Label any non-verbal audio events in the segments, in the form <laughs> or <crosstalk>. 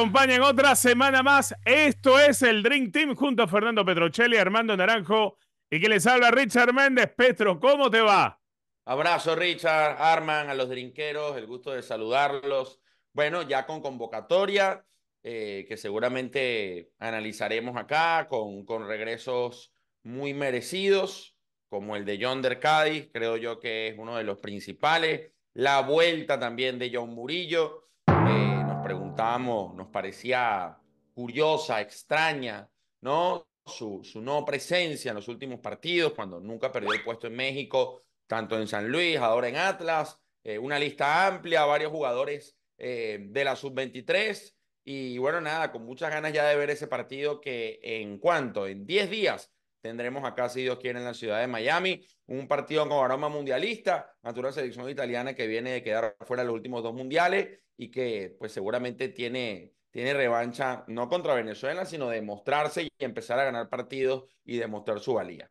acompañan otra semana más. Esto es el Drink Team junto a Fernando Petrocelli, Armando Naranjo y que les habla Richard Méndez. Petro, ¿cómo te va? Abrazo, Richard, Arman, a los drinkeros, el gusto de saludarlos. Bueno, ya con convocatoria, eh, que seguramente analizaremos acá, con, con regresos muy merecidos, como el de John Dercadi, creo yo que es uno de los principales. La vuelta también de John Murillo. Eh, nos parecía curiosa, extraña, ¿no? Su, no presencia en los últimos partidos, cuando nunca perdió el puesto en México, tanto en San Luis, ahora en Atlas, eh, una lista amplia, varios jugadores eh, de la sub-23. Y bueno, nada, con muchas ganas ya de ver ese partido que en cuanto, en 10 días, tendremos acá, si Dios quiere, en la ciudad de Miami, un partido con aroma mundialista, natural selección italiana que viene de quedar fuera los últimos dos mundiales y que pues seguramente tiene, tiene revancha no contra Venezuela, sino de mostrarse y empezar a ganar partidos y demostrar su valía.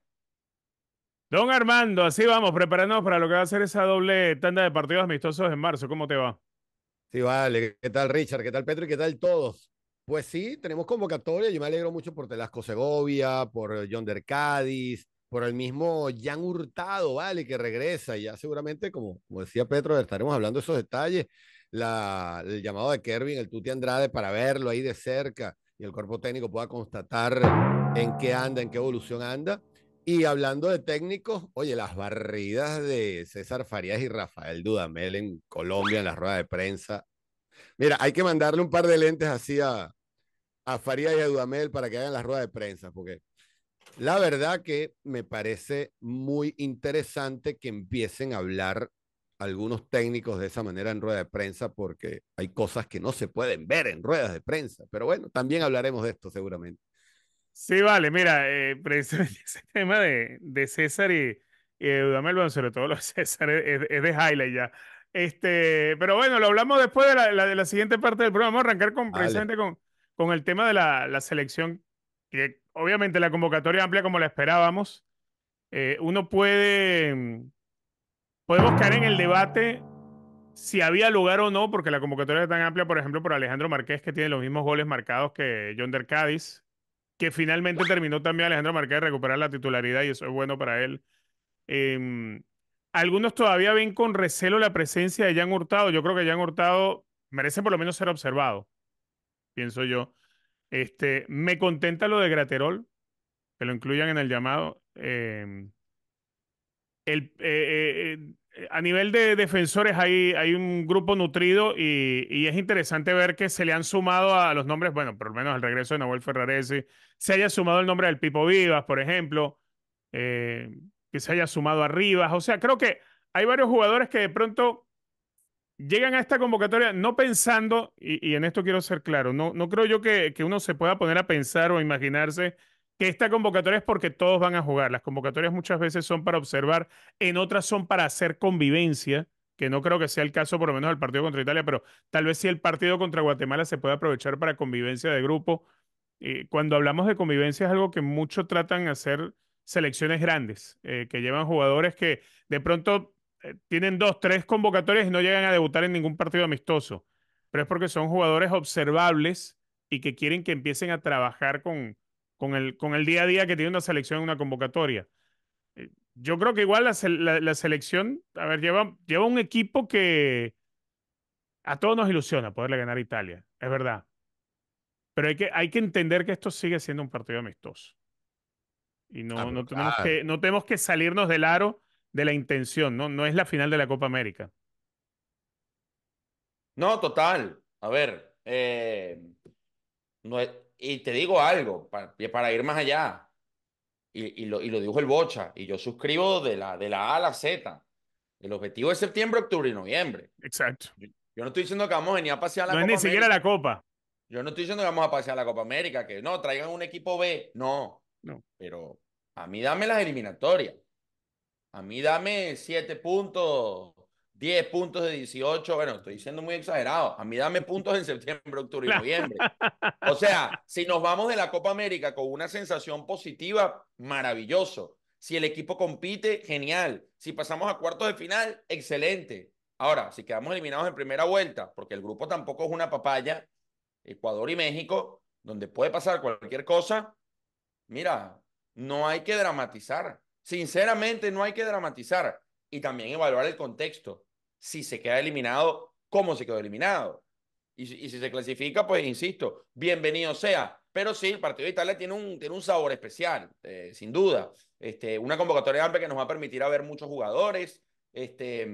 Don Armando, así vamos, preparándonos para lo que va a ser esa doble tanda de partidos amistosos en marzo. ¿Cómo te va? Sí, vale. ¿Qué tal, Richard? ¿Qué tal, Petro? qué tal todos? Pues sí, tenemos convocatoria. Yo me alegro mucho por Telasco Segovia, por John Der Cádiz, por el mismo Jan Hurtado, ¿vale? Que regresa y ya seguramente, como, decía Petro, estaremos hablando de esos detalles. La, el llamado de Kervin, el Tuti Andrade, para verlo ahí de cerca y el cuerpo técnico pueda constatar en qué anda, en qué evolución anda. Y hablando de técnicos, oye, las barridas de César Farías y Rafael Dudamel en Colombia, en la rueda de prensa. Mira, hay que mandarle un par de lentes así a, a Faría y a Dudamel para que hagan la rueda de prensa, porque la verdad que me parece muy interesante que empiecen a hablar algunos técnicos de esa manera en rueda de prensa, porque hay cosas que no se pueden ver en ruedas de prensa. Pero bueno, también hablaremos de esto seguramente. Sí, vale, mira, eh, precisamente <laughs> ese tema de, César y, Dudamel, bueno, sobre todo lo César, es, de highlight ya. Este, pero bueno, lo hablamos después de la, de la siguiente parte del programa. Vamos a arrancar con, precisamente con, con el tema de la, selección, que obviamente la convocatoria amplia como la esperábamos, eh, uno puede, mm, podemos caer en el debate si había lugar o no, porque la convocatoria es tan amplia, por ejemplo, por Alejandro Marqués, que tiene los mismos goles marcados que John Der Cádiz, que finalmente terminó también Alejandro Marqués de recuperar la titularidad y eso es bueno para él. Em, algunos todavía ven con recelo la presencia de Jan Hurtado. Yo creo que Jan Hurtado merece por lo menos ser observado pienso yo. Este, me contenta lo de Graterol, que lo incluyan en el llamado. Em, el, eh, eh, eh, a nivel de defensores hay, hay un grupo nutrido y, y, es interesante ver que se le han sumado a los nombres, bueno, por lo menos al regreso de Nahuel Ferraresi, se haya sumado el nombre del Pipo Vivas, por ejemplo, que se haya sumado a Rivas. O sea, creo que hay varios jugadores que de pronto llegan a esta convocatoria no pensando, y, en esto quiero ser claro, no, no creo yo que, uno se pueda poner a pensar o imaginarse que esta convocatoria es porque todos van a jugar. Las convocatorias muchas veces son para observar, en otras son para hacer convivencia, que no creo que sea el caso por lo menos del partido contra Italia, pero tal vez si el partido contra Guatemala se puede aprovechar para convivencia de grupo. Eh, cuando hablamos de convivencia es algo que muchos tratan de hacer selecciones grandes, eh, que llevan jugadores que de pronto eh, tienen dos, tres convocatorias y no llegan a debutar en ningún partido amistoso, pero es porque son jugadores observables y que quieren que empiecen a trabajar con, con, el, con el día a día que tiene una selección en una convocatoria. Eh, yo creo que igual la, la, selección, a ver, lleva, lleva un equipo que a todos nos ilusiona poderle ganar a Italia, es verdad. Pero hay que, hay que entender que esto sigue siendo un partido amistoso. Y no, ah, tenemos, que, no tenemos que salirnos del aro de la intención, ¿no? No es la final de la Copa América. No, total. A ver, eh, no y te digo algo, para, ir más allá, y, y, lo, y, dijo el Bocha, y yo suscribo de la, de la A a la Z. El objetivo es septiembre, octubre y noviembre. Exacto. Yo, no estoy diciendo que vamos a venir a pasear la Copa. ni siquiera la Copa. Yo no estoy diciendo que vamos a pasear la Copa América, que no, traigan un equipo B. No. No. Pero a mí dame las eliminatorias. A mí dame 7 puntos, 10 puntos de 18. Bueno, estoy diciendo muy exagerado. A mí dame puntos en septiembre, octubre y noviembre. <laughs> O sea, si nos vamos de la Copa América con una sensación positiva, maravilloso. Si el equipo compite, genial. Si pasamos a cuartos de final, excelente. Ahora, si quedamos eliminados en primera vuelta, porque el grupo tampoco es una papaya, Ecuador y México, donde puede pasar cualquier cosa, mira, no hay que dramatizar. Sinceramente, no hay que dramatizar y también evaluar el contexto. Si se queda eliminado, ¿cómo se quedó eliminado? Y, si se clasifica, pues insisto, bienvenido sea. Pero sí, el partido de Italia tiene un, tiene un sabor especial, eh, sin duda. Este, una convocatoria amplia que nos va a permitir a ver muchos jugadores. Este,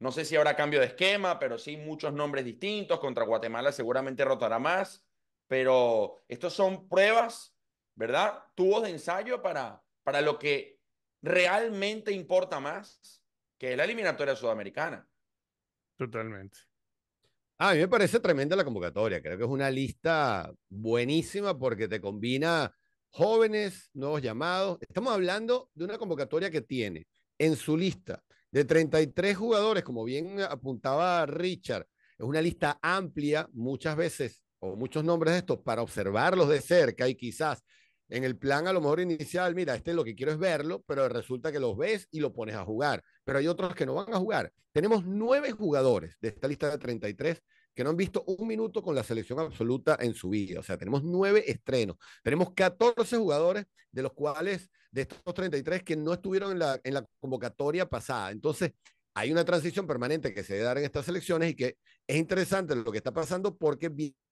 no sé si habrá cambio de esquema, pero sí muchos nombres distintos. Contra Guatemala seguramente rotará más. Pero estos son pruebas, ¿verdad? Tubos de ensayo para, para lo que realmente importa más que la eliminatoria sudamericana. Totalmente. Ah, a mí me parece tremenda la convocatoria. Creo que es una lista buenísima porque te combina jóvenes, nuevos llamados. Estamos hablando de una convocatoria que tiene en su lista de 33 jugadores, como bien apuntaba Richard. Es una lista amplia, muchas veces, o muchos nombres de estos, para observarlos de cerca y quizás en el plan a lo mejor inicial, mira, este lo que quiero es verlo, pero resulta que los ves y lo pones a jugar. Pero hay otros que no van a jugar. Tenemos nueve jugadores de esta lista de 33 que no han visto un minuto con la selección absoluta en su vida. O sea, tenemos nueve estrenos. Tenemos 14 jugadores, de los cuales, de estos 33, que no estuvieron en la, convocatoria pasada. Entonces, hay una transición permanente que se debe dar en estas selecciones y que es interesante lo que está pasando porque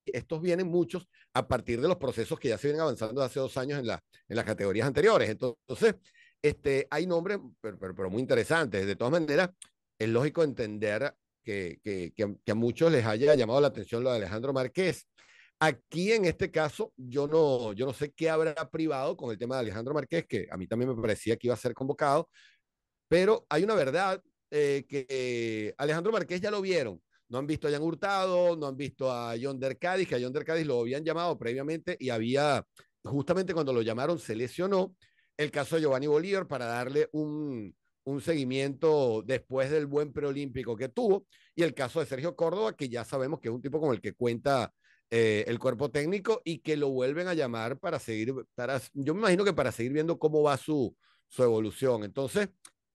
estos vienen muchos a partir de los procesos que ya se vienen avanzando hace dos años en, la, en las categorías anteriores. Entonces, este, hay nombres, pero, muy interesantes. De todas maneras, es lógico entender que, a, muchos les haya llamado la atención lo de Alejandro Márquez. Aquí en este caso, yo no, yo no sé qué habrá privado con el tema de Alejandro Márquez, que a mí también me parecía que iba a ser convocado, pero hay una verdad eh, que eh, Alejandro Márquez ya lo vieron, no han visto a Jan Hurtado, no han visto a John Dercadis, que a John Dercadis lo habían llamado previamente y había, justamente cuando lo llamaron, se lesionó. El caso de Giovanni Bolívar para darle un, seguimiento después del buen preolímpico que tuvo. Y el caso de Sergio Córdoba, que ya sabemos que es un tipo con el que cuenta eh, el cuerpo técnico y que lo vuelven a llamar para seguir, para, yo me imagino que para seguir viendo cómo va su, su evolución. Entonces,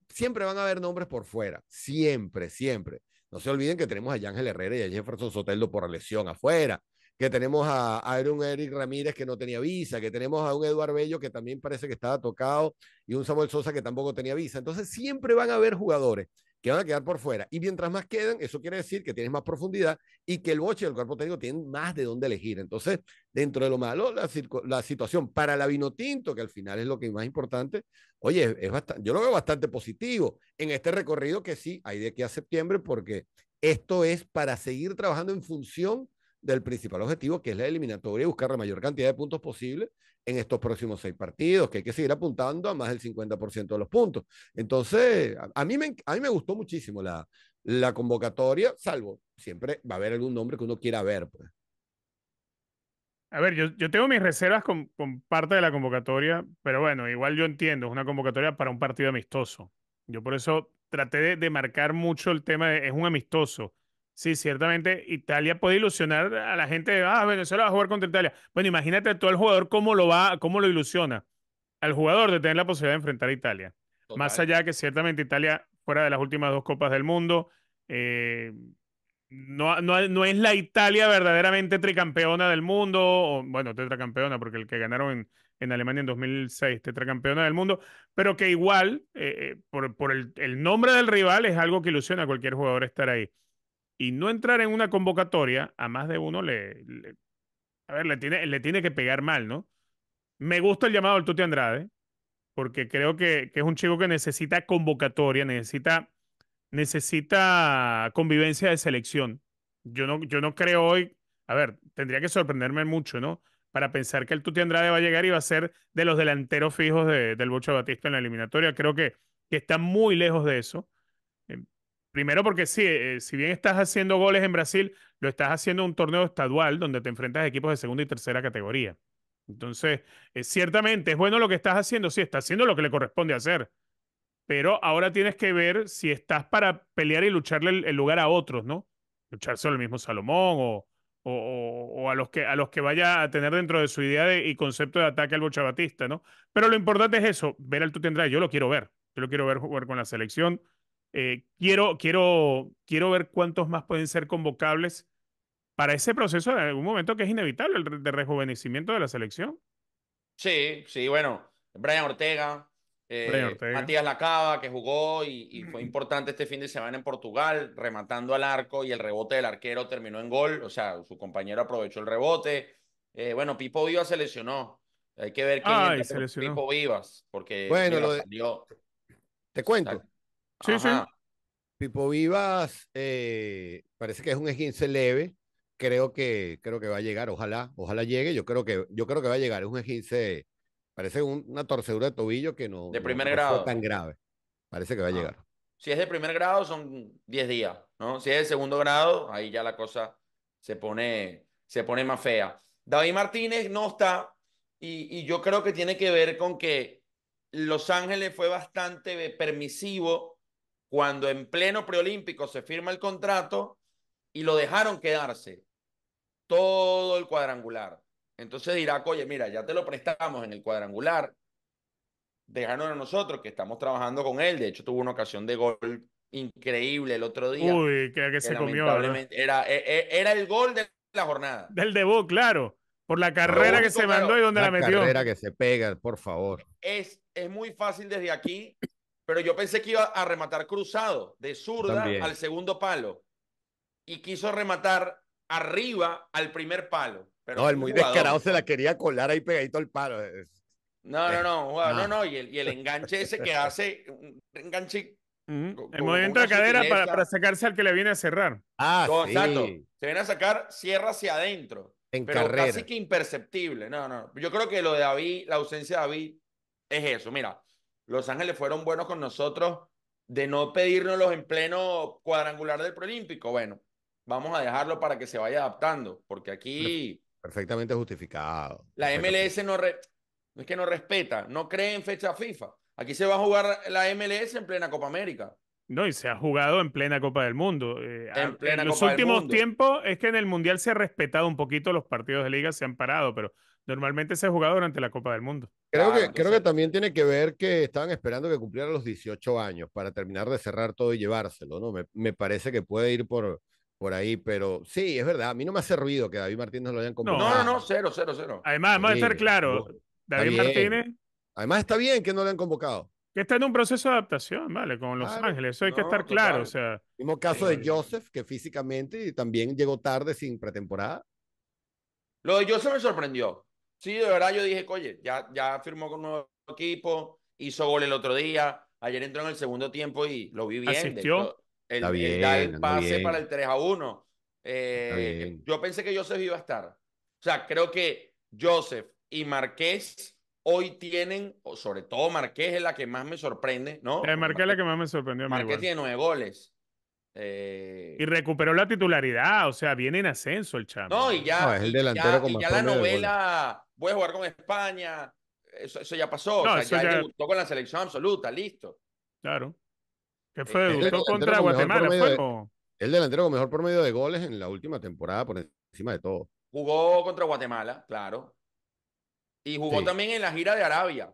siempre van a haber nombres por fuera, siempre, siempre. No se olviden que tenemos a Ángel Herrera y a Jefferson Soteldo por lesión afuera, que tenemos a, Aaron Eric Ramírez que no tenía visa, que tenemos a un Eduardo Bello que también parece que estaba tocado y un Samuel Sosa que tampoco tenía visa. Entonces siempre van a haber jugadores que van a quedar por fuera. Y mientras más quedan, eso quiere decir que tienes más profundidad y que el boche del cuerpo técnico tiene más de dónde elegir. Entonces, dentro de lo malo, la, la situación para la Vinotinto, que al final es lo que es más importante, oye, es, bastante, yo lo veo bastante positivo en este recorrido que sí hay de aquí a septiembre, porque esto es para seguir trabajando en función del principal objetivo, que es la eliminatoria, y buscar la mayor cantidad de puntos posible en estos próximos seis partidos, que hay que seguir apuntando a más del 50% de los puntos. Entonces, a, mí me, a mí me gustó muchísimo la, la convocatoria, salvo siempre va a haber algún nombre que uno quiera ver. Pues. A ver, yo, yo tengo mis reservas con, parte de la convocatoria, pero bueno, igual yo entiendo, es una convocatoria para un partido amistoso. Yo por eso traté de, de marcar mucho el tema de es un amistoso. Sí, ciertamente Italia puede ilusionar a la gente, ah, Venezuela va a jugar contra Italia. Bueno, imagínate todo el jugador cómo lo va, cómo lo ilusiona al jugador de tener la posibilidad de enfrentar a Italia. Más allá que ciertamente Italia fuera de las últimas dos copas del mundo, eh, no, no, es la Italia verdaderamente tricampeona del mundo, o bueno, tetracampeona, porque el que ganaron en, en Alemania en 2006, tetracampeona del mundo, pero que igual, eh, eh, por, por el, el nombre del rival, es algo que ilusiona a cualquier jugador estar ahí y no entrar en una convocatoria, a más de uno le, a ver, le tiene, le tiene que pegar mal, ¿no? Me gusta el llamado al Tuti Andrade, porque creo que, es un chico que necesita convocatoria, necesita, necesita convivencia de selección. Yo no, yo no creo hoy, a ver, tendría que sorprenderme mucho, ¿no? Para pensar que el Tuti Andrade va a llegar y va a ser de los delanteros fijos de, del Bocha Batista en la eliminatoria. Creo que, que está muy lejos de eso primero porque sí, eh, si bien estás haciendo goles en Brasil, lo estás haciendo en un torneo estadual donde te enfrentas a equipos de segunda y tercera categoría. Entonces, eh, ciertamente es bueno lo que estás haciendo, sí, estás haciendo lo que le corresponde hacer, pero ahora tienes que ver si estás para pelear y lucharle el, lugar a otros, ¿no? Lucharse al mismo Salomón o, a, los que, a los que vaya a tener dentro de su idea y concepto de ataque al Bochabatista, ¿no? Pero lo importante es eso, ver al tú tendrás, yo lo quiero ver, yo lo quiero ver jugar con la selección, eh, quiero, quiero, quiero ver cuántos más pueden ser convocables para ese proceso en algún momento que es inevitable, el de rejuvenecimiento de la selección. Sí, sí, bueno, Brian Ortega, eh, Matías Lacaba, que jugó y, fue <clears throat> importante este fin de semana en Portugal, rematando al arco y el rebote del arquero terminó en gol, o sea, su compañero aprovechó el rebote. Eh, bueno, Pipo Vivas se lesionó. Hay que ver quién es Pipo Vivas, porque bueno, Te cuento. Sí, Pipo Vivas eh, parece que es un esguince leve. Creo que, creo que va a llegar, ojalá, ojalá llegue. Yo creo que, yo creo que va a llegar. Es un esguince, parece una torcedura de tobillo que no, de tan grave. Parece que va a ah. llegar. Si es de primer grado, son 10 días, ¿no? Si es de segundo grado, ahí ya la cosa se pone, se pone más fea. David Martínez no está, y, y yo creo que tiene que ver con que Los Ángeles fue bastante permisivo cuando en pleno preolímpico se firma el contrato y lo dejaron quedarse todo el cuadrangular. Entonces dirá, oye, mira, ya te lo prestamos en el cuadrangular, dejaron a nosotros que estamos trabajando con él. De hecho, tuvo una ocasión de gol increíble el otro día. Uy, que, se comió. E, e, era, el gol de la jornada. Del debut, claro. Por la carrera que se mandó y donde la, la metió. La que se pega, por favor. Es, es muy fácil desde aquí pero yo pensé que iba a rematar cruzado, de zurda al segundo palo. Y quiso rematar arriba al primer palo. Pero no, el muy descarado se la quería colar ahí pegadito al palo. No, no, no, no, ah. no, Y el, enganche ese que hace, enganche el movimiento de cadera para, sacarse al que le viene a cerrar. Ah, sí. Se viene a sacar, cierra hacia adentro. En carrera. casi que imperceptible. No, no. Yo creo que lo de David, la ausencia de David, es eso. Mira, los Ángeles fueron buenos con nosotros de no pedírnoslos en pleno cuadrangular del preolímpico. Bueno, vamos a dejarlo para que se vaya adaptando, porque aquí... Perfectamente justificado. La MLS no, es que no respeta, no cree en fecha FIFA. Aquí se va a jugar la MLS en plena Copa América. No, y se ha jugado en plena Copa del Mundo. Eh, en, plena los últimos tiempos es que en el Mundial se ha respetado un poquito los partidos de liga, se han parado, pero Normalmente se ha jugado durante la Copa del Mundo. Creo, que, creo que también tiene que ver que estaban esperando que cumpliera los 18 años para terminar de cerrar todo y llevárselo, ¿no? Me, parece que puede ir por, por ahí, pero sí, es verdad. A mí no me hace ruido que David Martínez lo hayan convocado No, no, no, cero, cero, cero. Además, vamos a estar claro, David Martínez. Además, está bien que no le han convocado. Que está en un proceso de adaptación, ¿vale? Con Los Ángeles, eso hay que estar claro. O sea, mismo caso de eh, Joseph, que físicamente también llegó tarde sin pretemporada. Lo de Joseph me sorprendió. Sí, de verdad yo dije, oye, ya, ya firmó con un equipo, hizo gol el otro día, ayer entró en el segundo tiempo y lo vi bien. ¿Asistió? El, pase para el 3 a 1. Eh, yo pensé que Joseph iba a estar. O sea, creo que Joseph y Marqués hoy tienen, sobre todo Marqués es la que más me sorprende, ¿no? Eh, Marqués es la que más me sorprendió. Marqués tiene nueve goles. Eh, y recuperó la titularidad, o sea, viene en ascenso el chamo. No, y ya, es el delantero ya, ya la novela, voy a jugar con España, eso, ya pasó, o sea, ya, debutó con la selección absoluta, listo. Claro. ¿Qué eh, fue? Eh, debutó contra Guatemala, El delantero con mejor promedio de goles en la última temporada, por encima de todo. Jugó contra Guatemala, claro. Y jugó también en la gira de Arabia,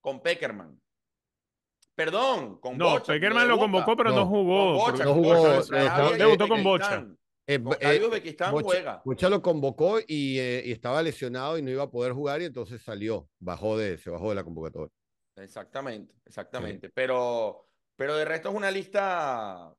con Peckerman. Perdón, con no, Bocha. lo convocó, pero no, jugó. no jugó. debutó con Bocha. Eh, eh Bocha, juega. Bocha lo convocó eh, y, estaba lesionado y no iba a poder jugar y entonces salió, bajó de, se bajó de la convocatoria. Exactamente, exactamente. Pero, pero de resto es una lista.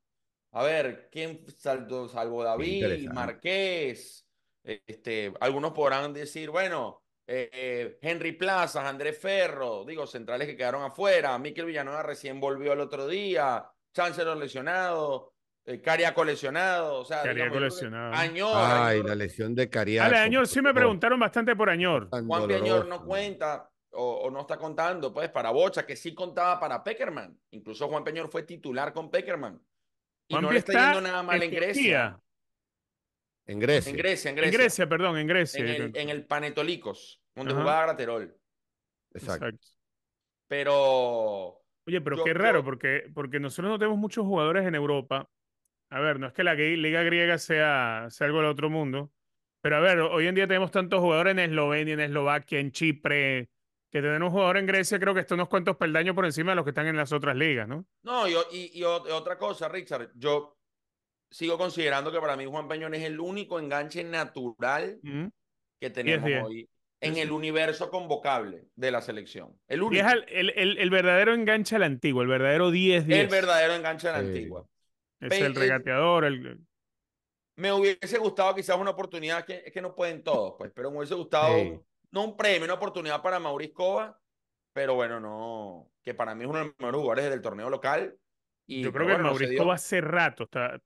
A ver, ¿quién saltó? salvo David, Marqués? Este, algunos podrán decir, bueno, eh, eh, Henry Plazas, Andrés Ferro, digo, centrales que quedaron afuera, Miquel Villanueva recién volvió el otro día, Chancellor lesionado, Caria eh, Cariaco lesionado, o sea, Cariaco lesionado. Ay, la lesión de Cariaco. A Añor sí me preguntaron bastante por Añor. Juan Peñor no cuenta o, no está contando, pues, para Bocha, que sí contaba para Peckerman. Incluso Juan Peñor fue titular con Peckerman. Y no le está, está yendo nada mal en Grecia. En Grecia. En Grecia, en Grecia. perdón, en Grecia. En el, Panetolikos, Panetolicos, donde jugaba Graterol. Exacto. Pero. Oye, pero qué raro, porque, porque nosotros no tenemos muchos jugadores en Europa. A ver, no es que la liga griega sea, sea algo del otro mundo, pero a ver, hoy en día tenemos tantos jugadores en Eslovenia, en Eslovaquia, en Chipre, que tener un jugador en Grecia creo que está unos cuantos peldaños por encima de los que están en las otras ligas, ¿no? No, y, y otra cosa, Richard, yo sigo considerando que para mí Juan Peñón es el único enganche natural que tenemos hoy en el universo convocable de la selección. El único. Es el, el, el, verdadero enganche a la antigua, el verdadero 10-10. El verdadero enganche a la antigua. Es el regateador. El... Me hubiese gustado quizás una oportunidad, que es que no pueden todos, pues, pero me hubiese gustado, no un premio, una oportunidad para Mauricio Cova, pero bueno, no, que para mí es uno de los mejores jugadores del torneo local. Y, Yo creo que Mauricio Cova hace rato está,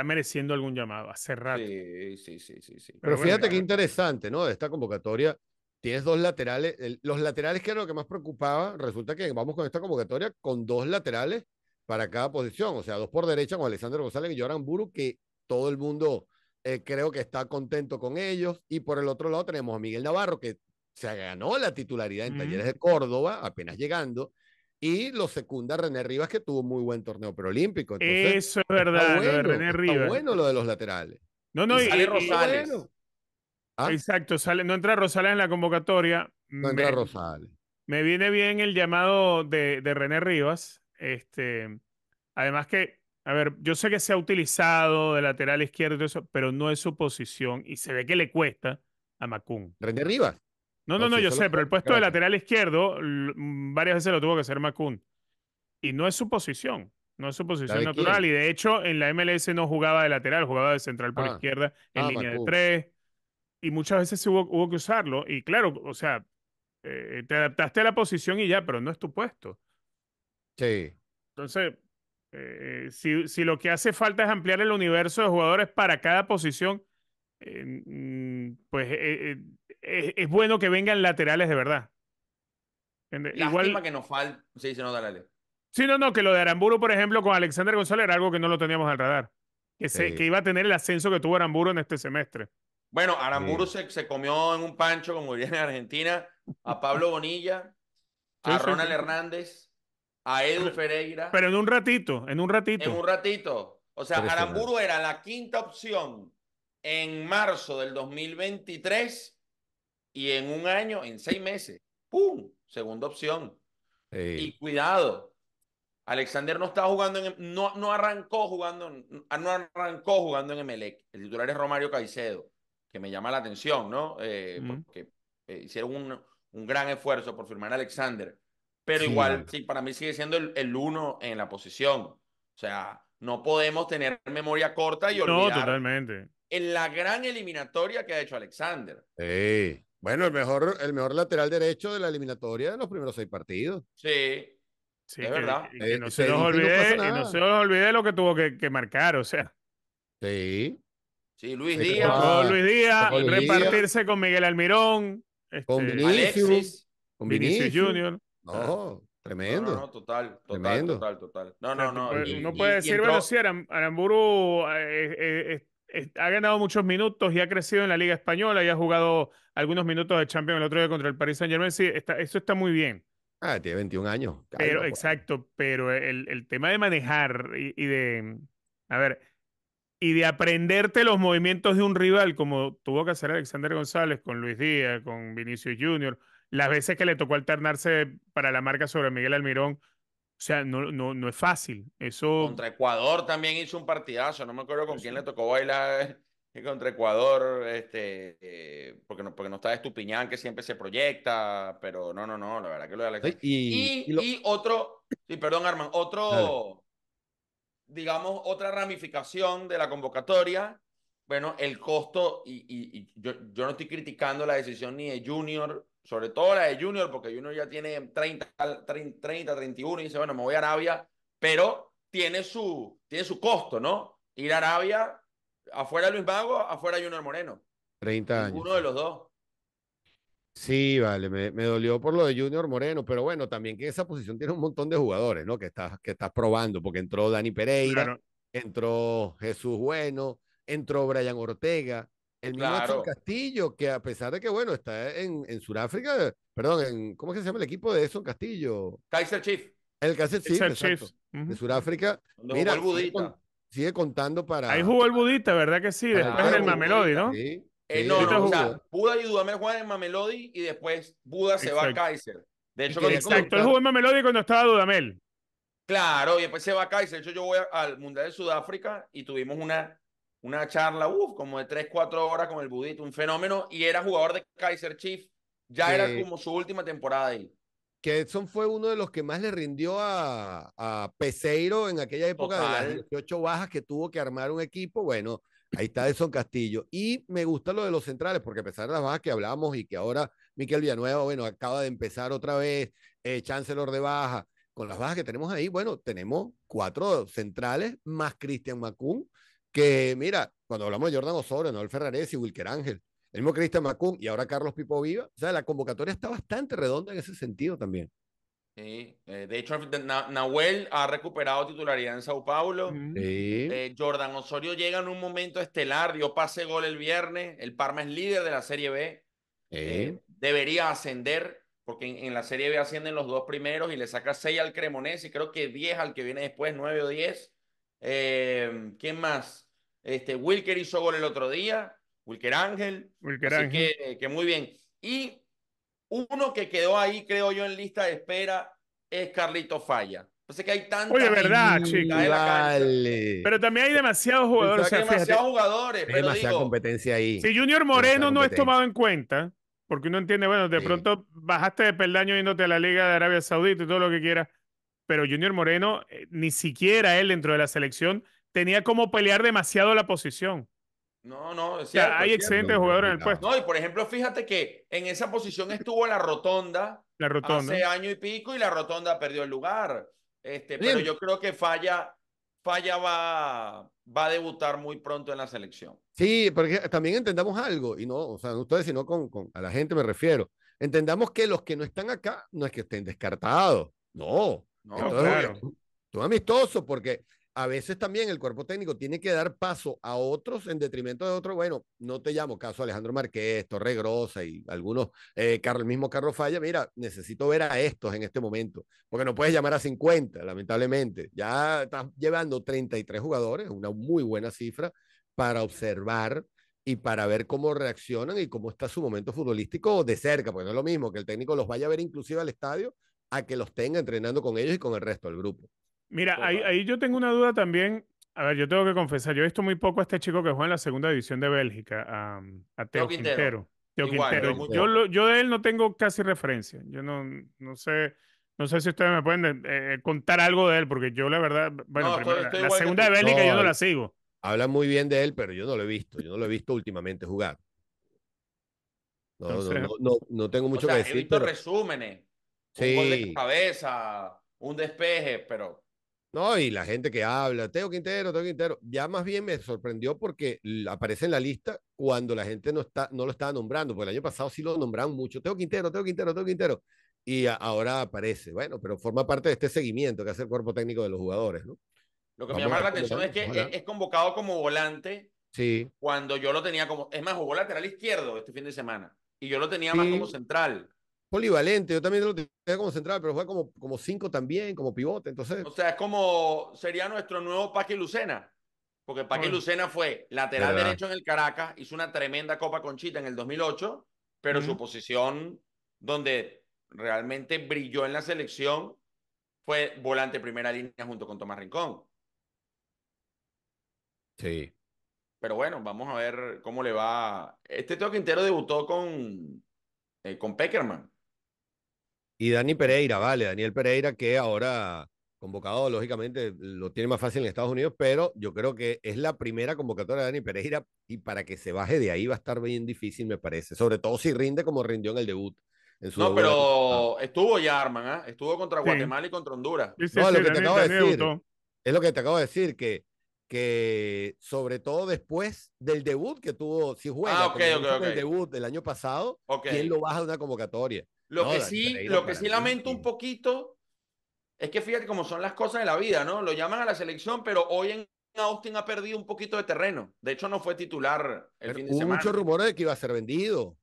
está mereciendo algún llamado hace rato. Sí, sí, sí, sí. Pero, fíjate qué interesante, ¿no? De esta convocatoria, tienes dos laterales. los laterales, que era lo que más preocupaba, resulta que vamos con esta convocatoria con dos laterales para cada posición. O sea, dos por derecha con Alessandro González y Joran Buru, que todo el mundo eh, creo que está contento con ellos. Y por el otro lado tenemos a Miguel Navarro, que se ganó la titularidad en Talleres de Córdoba, apenas llegando y lo secunda René Rivas, que tuvo muy buen torneo preolímpico. Eso es verdad, lo de René Rivas. Está bueno lo de los laterales. No, no, y, sale Rosales. ¿Ah? Exacto, sale, no entra Rosales en la convocatoria. No entra Rosales. Me viene bien el llamado de, René Rivas. Este, además que, a ver, yo sé que se ha utilizado de lateral izquierdo, eso, pero no es su posición y se ve que le cuesta a Macún. René Rivas. No, no, no, yo sé, pero el puesto de lateral izquierdo varias veces lo tuvo que hacer Macun. Y no es su posición, no es su posición natural. Y de hecho, en la MLS no jugaba de lateral, jugaba de central por ah. izquierda, en ah, línea de tres. Y muchas veces hubo, que usarlo. Y claro, o sea, eh, te adaptaste a la posición y ya, pero no es tu puesto. Sí. Entonces, eh, si, lo que hace falta es ampliar el universo de jugadores para cada posición, eh, pues es, bueno que vengan laterales de verdad. La última que nos falta. Sí, no, no, que lo de Aramburu, por ejemplo, con Alexander González era algo que no lo teníamos al radar. Que, que iba a tener el ascenso que tuvo Aramburu en este semestre. Bueno, Aramburu se, comió en un pancho, como viene en Argentina, a Pablo Bonilla, a Ronald Hernández, a Edu Ferreira. Pero en un ratito, en un ratito. En un ratito. O sea, Aramburu era la quinta opción en marzo del 2023 y en un año, en seis meses, ¡pum! Segunda opción. Y cuidado, Alexander no está jugando en, no, no arrancó jugando, ah, no arrancó jugando en Emelec. El titular es Romario Caicedo, que me llama la atención, ¿no? Eh, porque eh, hicieron un, gran esfuerzo por firmar a Alexander. Pero igual, sí, para mí sigue siendo el, uno en la posición. O sea, no podemos tener memoria corta y olvidar. No, totalmente. En la gran eliminatoria que ha hecho Alexander. Sí. Bueno, el mejor, el mejor lateral derecho de la eliminatoria de los primeros seis partidos. Sí. Sí, es verdad. Eh, y no, se nos olvide, se olvide lo que tuvo que, marcar, o sea. Sí. Sí, Luis Díaz. No, Luis Díaz, repartirse con Miguel Almirón. Este, con Vinicius. Alexis, con Vinicius, Junior. No, ah. tremendo. No, total, total, total, total. No, no, no. no puede decir, bueno, sí, Aramburu eh, eh, ha ganado muchos minutos y ha crecido en la Liga Española y ha jugado algunos minutos de Champions el otro día contra el Paris Saint Germain. Sí, eso está muy bien. Ah, tiene 21 años. exacto, pero el, tema de manejar y, de, a ver, y de aprenderte los movimientos de un rival, como tuvo que hacer Alexander González con Luis Díaz, con Vinicius Junior, las veces que le tocó alternarse para la marca sobre Miguel Almirón, o sea, no, no, no es fácil. Eso... Contra Ecuador también hizo un partidazo. No me acuerdo con pues quién le tocó bailar eh, contra Ecuador, este, eh, porque, no, porque no está Estupiñán, que siempre se proyecta, pero no, no, no, la verdad que lo de Y, y, otro, sí, perdón, Armand, otro, digamos, otra ramificación de la convocatoria. Bueno, el costo, y, yo, yo no estoy criticando la decisión ni de Junior sobre todo la de Junior, porque Junior ya tiene 30, 31 y dice, bueno, me voy a Arabia, pero tiene su, tiene su costo, ¿no? Ir a Arabia, afuera Luis Vago, afuera Junior Moreno. 30 años. Uno de los dos. Sí, vale, me, dolió por lo de Junior Moreno, pero bueno, también que esa posición tiene un montón de jugadores, ¿no? Que estás que estás probando, porque entró Dani Pereira, entró Jesús Bueno, entró Brian Ortega, el mismo claro. Castillo, que a pesar de que, bueno, está en, en Sudáfrica, perdón, en, ¿cómo es que se llama el equipo de Edson Castillo? Kaiser Chief. El Kaiser Chief, exacto, de Sudáfrica. Mira, budita. Sigue, contando para... Ahí jugó el budita, ¿verdad que sí? Después en el Mamelodi, ¿no? Sí. Eh, no, o sea, Buda y Dudamel juegan en Mamelodi y después Buda se va a Kaiser. De hecho, exacto, él jugó en Mamelodi cuando estaba Dudamel. Claro, y después se va a Kaiser. De hecho, yo voy al Mundial de Sudáfrica y tuvimos una una charla, uff, como de 3, 4 horas con el Budito, un fenómeno, y era jugador de Kaiser Chief, ya era como su última temporada ahí. Que Edson fue uno de los que más le rindió a, a Peseiro en aquella época de las 18 bajas que tuvo que armar un equipo, bueno, ahí está Edson Castillo. Y me gusta lo de los centrales, porque a pesar de las bajas que hablamos y que ahora Miquel Villanueva, bueno, acaba de empezar otra vez, eh, Chancellor de baja, con las bajas que tenemos ahí, bueno, tenemos cuatro centrales más Cristian Macún, que mira, cuando hablamos de Jordan Osorio, Noel y Wilker Ángel, el mismo Cristian Macún y ahora Carlos Pipo Viva, o sea, la convocatoria está bastante redonda en ese sentido también. Sí, eh, de hecho, Nahuel ha recuperado titularidad en Sao Paulo. Mm. Eh, Jordan Osorio llega en un momento estelar, dio pase gol el viernes. El Parma es líder de la Serie B. Eh, debería ascender, porque en, la Serie B ascienden los dos primeros y le saca 6 al Cremonés y creo que 10 al que viene después, 9 o 10. ¿Quién más? Este, Wilker hizo gol el otro día, Wilker Ángel. Wilker así Que, muy bien. Y uno que quedó ahí, creo yo, en lista de espera es Carlito Falla. sea que hay verdad, Pero también hay demasiados jugadores. hay demasiados jugadores. demasiada competencia ahí. Si Junior Moreno no es tomado en cuenta, porque uno entiende, bueno, de pronto bajaste de peldaño yéndote a la Liga de Arabia Saudita y todo lo que quieras, pero Junior Moreno, eh, ni siquiera él dentro de la selección tenía como pelear demasiado la posición. No, no, es hay excelentes jugadores en el puesto. No, y por ejemplo, fíjate que en esa posición estuvo la rotonda, la rotonda. hace año y pico y la rotonda perdió el lugar. Este, pero yo creo que falla, falla va, va a debutar muy pronto en la selección. Sí, porque también entendamos algo, y no, o sea, no ustedes, sino con, con a la gente me refiero. Entendamos que los que no están acá no es que estén descartados, no. No, claro. Tú amistoso, porque a veces también el cuerpo técnico tiene que dar paso a otros en detrimento de otros. Bueno, no te llamo, caso Alejandro Marqués, Torre Grosa y algunos, eh, el mismo Carlos Falla. Mira, necesito ver a estos en este momento, porque no puedes llamar a 50, lamentablemente. Ya estás llevando 33 jugadores, una muy buena cifra para observar y para ver cómo reaccionan y cómo está su momento futbolístico de cerca, porque no es lo mismo que el técnico los vaya a ver inclusive al estadio a que los tenga entrenando con ellos y con el resto del grupo. Mira, ahí, yo tengo una duda también. A ver, yo tengo que confesar, yo he visto muy poco a este chico que juega en la segunda división de Bélgica, a, Teo, Quintero. Yo, yo, de él no tengo casi referencia. Yo no, no sé. No sé si ustedes me pueden eh, eh, contar algo de él, porque yo la verdad, bueno, la segunda de Bélgica yo no la sigo. Hablan muy bien de él, pero yo no lo he visto. Yo no lo he visto últimamente jugar. No, no, no, no, tengo mucho que decir. He eh, visto resúmenes. Sí. Un gol de cabeza, un despeje, pero no, y la gente que habla, Teo Quintero, Teo Quintero, ya más bien me sorprendió porque aparece en la lista cuando la gente no, está, no lo estaba nombrando, porque el año pasado sí lo nombraron mucho, Teo Quintero, Teo Quintero, Teo Quintero, y ahora aparece, bueno, pero forma parte de este seguimiento que hace el cuerpo técnico de los jugadores, ¿no? Lo que me llama la atención es que e, es, convocado como volante sí. cuando yo lo tenía como, es más, jugó lateral izquierdo este fin de semana, y yo lo tenía más como central polivalente, yo también lo tenía como central, pero fue como, como cinco también, como pivote, entonces... O sea, es como sería nuestro nuevo Paqui Lucena, porque Paqui Lucena fue lateral derecho en el Caracas, hizo una tremenda Copa Conchita en el 2008, pero su posición donde realmente brilló en la selección fue volante primera línea junto con Tomás Rincón. Sí. Pero bueno, vamos a ver cómo le va. Este Teo Quintero debutó con, eh, con Peckerman. Y Dani Pereira, vale, Daniel Pereira, que ahora convocado, lógicamente, lo tiene más fácil en Estados Unidos, pero yo creo que es la primera convocatoria de Dani Pereira y para que se baje de ahí va a estar bien difícil, me parece. Sobre todo si rinde como rindió en el debut. no, pero estuvo ya, Arman, ¿ah? estuvo contra Guatemala y contra Honduras. no, lo que te acabo de decir. Es lo que te acabo de decir, que, que sobre todo después del debut que tuvo, si juega ah, el debut del año pasado, ¿quién lo baja de una convocatoria? Lo que sí, lo que sí lamento un poquito es que fíjate cómo son las cosas de la vida, ¿no? Lo llaman a la selección, pero hoy en Austin ha perdido un poquito de terreno. De hecho, no fue titular el fin de hubo Muchos rumores de que iba a ser vendido.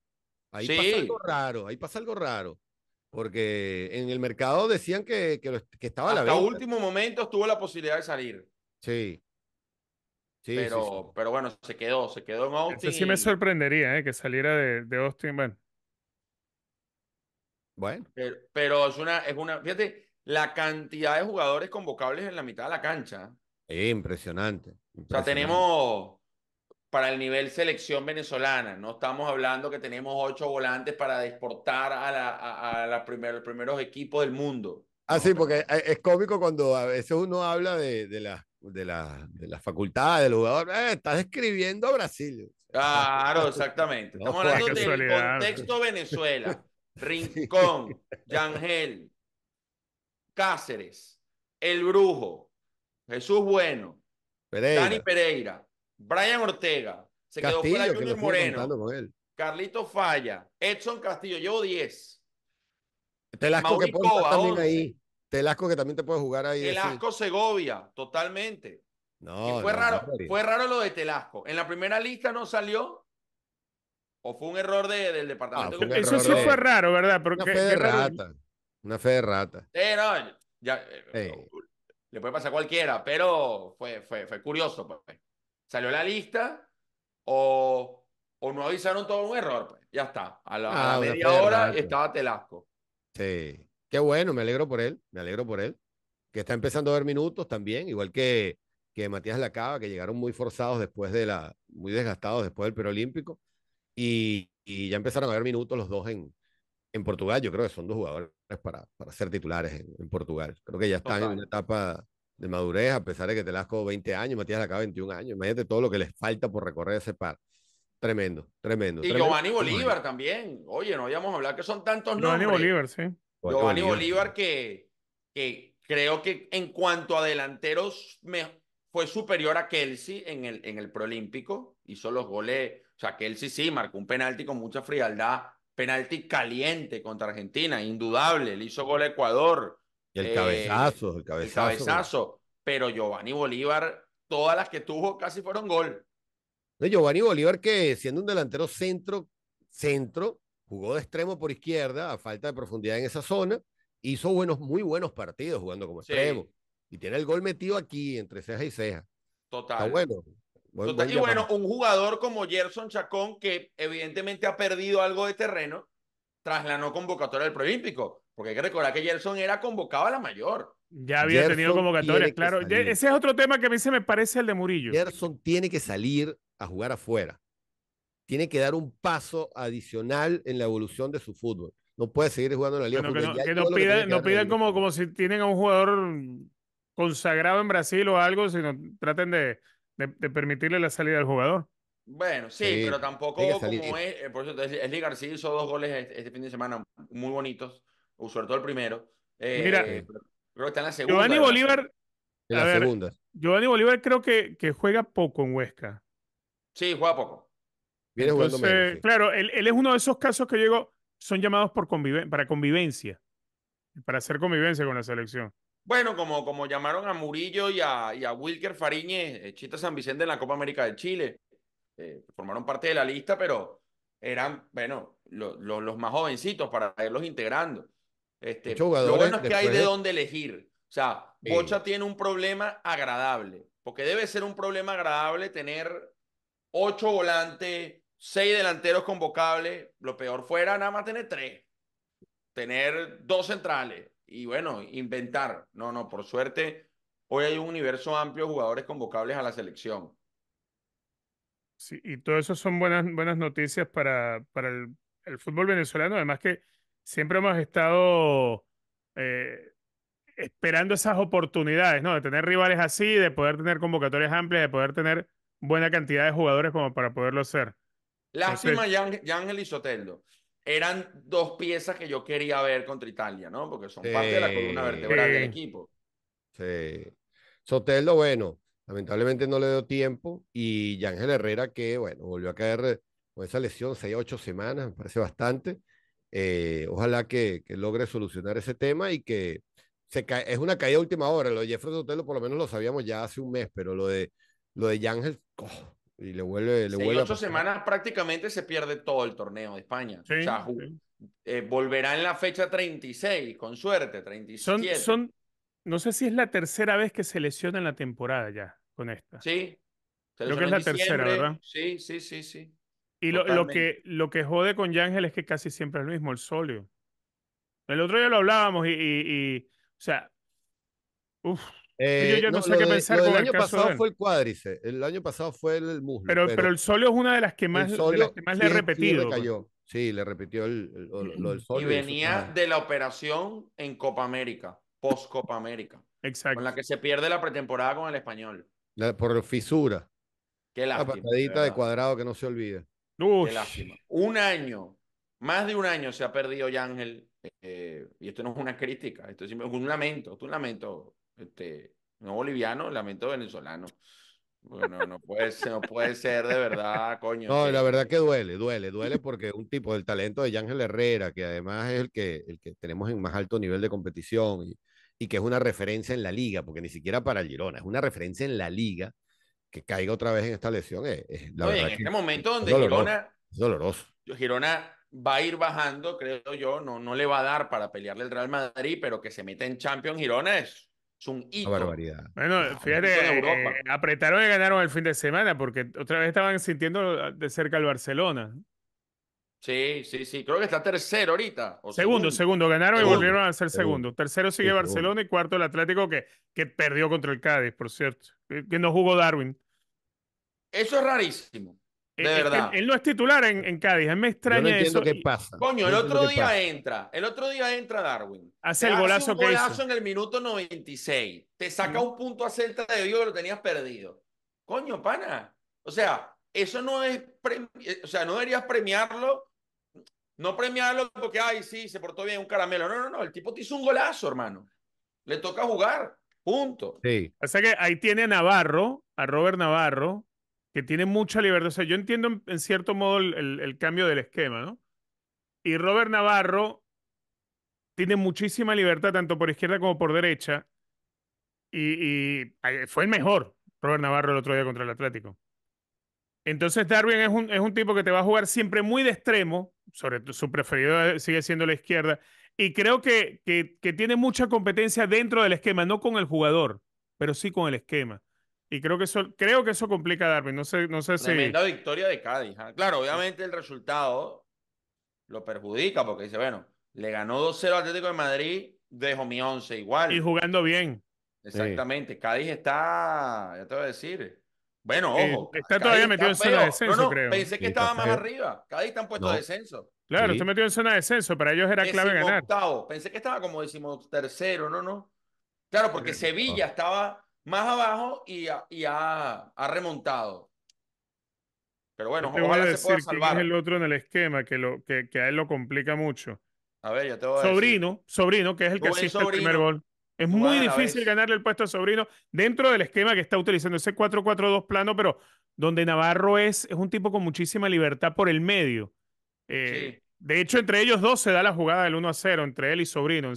Ahí pasa algo raro, ahí pasa algo raro. Porque en el mercado decían que, estaba a la venta. último momento tuvo la posibilidad de salir. Sí. Sí, pero, pero bueno, se quedó, se quedó en Austin. sí me sorprendería, ¿eh? que saliera de, de Austin. Bueno, bueno. Pero, pero, es, una, es una, fíjate, la cantidad de jugadores convocables en la mitad de la cancha. Es eh, impresionante, O sea, tenemos para el nivel selección venezolana, no estamos hablando que tenemos ocho volantes para exportar a, la, a, los primeros equipos del mundo. Ah, sí, porque eh, es cómico cuando a veces uno habla de, de las de la, de la facultades del jugador. Eh, estás escribiendo a Brasil. Claro, <laughs> exactamente. Estamos hablando del contexto Venezuela. Rincón, <laughs> Yangel, Cáceres, El Brujo, Jesús Bueno, Dani Pereira, Brian Ortega, se quedó fuera Junior Moreno, Carlito Falla, Edson Castillo, llevo 10. Telasco que también te puede jugar ahí. Telasco Segovia, totalmente. No, fue raro, fue raro lo de Telasco. En la primera lista no salió ¿O fue un error de, del departamento? Ah, Eso sí fue raro, ¿verdad? Porque, una fe de rata. Una fe de rata. no, ya, eh, le puede pasar a cualquiera, pero fue, fue, fue curioso. Pues. pues. Salió la lista o, o no avisaron todo un error. Pues? Ya está. A la, ah, media hora estaba Telasco. Sí. Qué bueno, me alegro por él. Me alegro por él. Que está empezando a ver minutos también, igual que, que Matías Lacaba, que llegaron muy forzados después de la. muy desgastados después del Perolímpico y, ya empezaron a haber minutos los dos en, en Portugal. Yo creo que son dos jugadores para, para ser titulares en, Portugal. Creo que ya están en una etapa de madurez, a pesar de que Telasco 20 años, Matías acá 21 años. Imagínate todo lo que les falta por recorrer ese par. Tremendo, tremendo. Y Giovanni Bolívar también. Oye, no vayamos a hablar que son tantos Giovanni Bolívar, sí. Giovanni Bolívar, que, que creo que en cuanto a delanteros fue superior a Kelsey en el, en el Prolímpico. Hizo los goles sea, sí, sí, marcó un penalti con mucha frialdad, penalti caliente contra Argentina, indudable, le hizo gol a Ecuador. Eh, el cabezazo, el cabezazo. pero Giovanni Bolívar, todas las que tuvo casi fueron gol. De Giovanni Bolívar, que siendo un delantero centro, centro, jugó de extremo por izquierda, a falta de profundidad en esa zona, hizo buenos, muy buenos partidos jugando como extremo. Y tiene el gol metido aquí, entre ceja y ceja. Total. bueno y bueno, un jugador como Gerson Chacón, que evidentemente ha perdido algo de terreno tras la no convocatoria del preolímpico, porque hay que recordar que Gerson era convocado a la mayor. Ya había tenido convocatoria, claro. Ese es otro tema que a mí se me parece al de Murillo. Gerson tiene que salir a jugar afuera. Tiene que dar un paso adicional en la evolución de su fútbol. No puede seguir jugando en la liga. no, piden como, como si tienen a un jugador consagrado en Brasil o algo, sino traten de de, permitirle la salida al jugador. Bueno, sí, pero tampoco como es, eh, por eso es Ligar sí hizo dos goles este, este, fin de semana muy bonitos, sobre todo el primero. Eh, Mira, creo que está en la segunda. Giovanni Bolívar, en la segunda. Giovanni Bolívar creo que, juega poco en Huesca. Sí, juega poco. Claro, él, es uno de esos casos que yo son llamados por conviven para convivencia, para hacer convivencia con la selección. Bueno, como, como llamaron a Murillo y a, Wilker Fariñez, eh, Chita San Vicente en la Copa América de Chile, eh, formaron parte de la lista, pero eran, bueno, los más jovencitos para irlos integrando. Este, lo bueno es que hay de dónde elegir. O sea, Bocha tiene un problema agradable, porque debe ser un problema agradable tener ocho volantes, seis delanteros convocables, lo peor fuera nada más tener tres, tener dos centrales, y bueno, inventar. No, no, por suerte, hoy hay un universo amplio de jugadores convocables a la selección. Sí, y todo eso son buenas, buenas noticias para, para el, fútbol venezolano. Además que siempre hemos estado eh, esperando esas oportunidades, ¿no? De tener rivales así, de poder tener convocatorias amplias, de poder tener buena cantidad de jugadores como para poderlo hacer. Lástima, Yangel y Soteldo eran dos piezas que yo quería ver contra Italia, ¿no? Porque son parte de la columna vertebral del equipo. Sí. Sotelo, bueno, lamentablemente no le dio tiempo. Y Yángel Herrera, que, bueno, volvió a caer con esa lesión, seis, ocho semanas, me parece bastante. Eh, ojalá que, logre solucionar ese tema y que se es una caída última hora. Lo de Jeffrey Sotelo por lo menos lo sabíamos ya hace un mes, pero lo de, lo de oh, y le vuelve. Le vuelve ocho semanas prácticamente se pierde todo el torneo de España. o sea, eh, volverá en la fecha 36, con suerte, 37. Son, son, no sé si es la tercera vez que se lesiona en la temporada ya con esta. Sí. Creo que es la tercera, ¿verdad? Sí, sí, sí, sí. Y lo, lo, que, lo que jode con Yángel es que casi siempre es lo mismo, el solio. El otro día lo hablábamos y, y o sea, uff, eh, yo no, sé qué pensar el, año pasado fue el cuádrice, el año pasado fue el, muslo. Pero, el solo es una de las que más, le ha repetido. Pues. Sí, le repitió el, Y venía ah. de la operación en Copa América, post Copa América. Exacto. Con la que se pierde la pretemporada con el español. por fisura. Qué lástima. La patadita de, cuadrado que no se olvide. Qué lástima. Un año, más de un año se ha perdido ya Ángel. Eh, y esto no es una crítica, esto es un lamento, esto es un lamento este, no boliviano, lamento venezolano. Bueno, pues no puede, ser, no puede ser de verdad, coño. No, la verdad que duele, duele, duele porque un tipo del talento de Ángel Herrera, que además es el que, el que tenemos en más alto nivel de competición y, que es una referencia en la liga, porque ni siquiera para el Girona, es una referencia en la liga, que caiga otra vez en esta lesión. Es, en este momento donde doloroso, Girona... Es Girona va a ir bajando, creo yo, no, no le va a dar para pelearle el Real Madrid, pero que se meta en Champions Girona es es un hito. Una barbaridad. Bueno, fíjate, eh, apretaron y ganaron el fin de semana porque otra vez estaban sintiendo de cerca al Barcelona. Sí, sí, sí. Creo que está tercero ahorita. O segundo, segundo, Ganaron y volvieron a ser segundo. Tercero sigue Barcelona y cuarto el Atlético que, que perdió contra el Cádiz, por cierto. Que no jugó Darwin. Eso es rarísimo. Él, no es titular en, Cádiz. me extraña eso. que pasa. Coño, el otro día entra. El otro día entra Darwin. Hace el golazo golazo en el minuto 96. Te saca un punto a Celta de Vigo que lo tenías perdido. Coño, pana. O sea, eso no es. O sea, no deberías premiarlo. No premiarlo porque, ay, sí, se portó bien un caramelo. No, no, no. El tipo te hizo un golazo, hermano. Le toca jugar. Punto. Sí. O sea que ahí tiene a Navarro, a Robert Navarro, que tiene mucha libertad. O sea, yo entiendo en, cierto modo el, cambio del esquema, ¿no? Y Robert Navarro tiene muchísima libertad, tanto por izquierda como por derecha. Y, fue el mejor, Robert Navarro, el otro día contra el Atlético. Entonces, Darwin es un, tipo que te va a jugar siempre muy de extremo, sobre todo su preferido eh, sigue siendo la izquierda. Y creo que, que tiene mucha competencia dentro del esquema, no con el jugador, pero sí con el esquema. Y creo que eso, creo que eso complica a Darwin. No sé, no sé si. Tremenda victoria de Cádiz. ¿ah? Claro, obviamente el resultado lo perjudica porque dice, bueno, le ganó 2-0 Atlético de Madrid, dejó mi 11 igual. Y jugando bien. Exactamente. Cádiz está, ya te voy a decir. Bueno, ojo. está todavía metido en zona de descenso, creo. Pensé que estaba más arriba. Cádiz está en puesto de descenso. Claro, está metido en zona de descenso. Para ellos era clave ganar. Pensé que estaba como decimos tercero, no, no. Claro, porque eh, Sevilla estaba más abajo y, ha, remontado. Pero bueno, se salvar. es el otro en el esquema que, lo, que, a él lo complica mucho. A ver, Sobrino, Sobrino, que es el que asiste el primer gol. Es muy difícil ganarle el puesto a Sobrino dentro del esquema que está utilizando, ese 4-4-2 plano, pero donde Navarro es, es un tipo con muchísima libertad por el medio. Eh, de hecho, entre ellos dos se da la jugada del 1 a 0, entre él y Sobrino.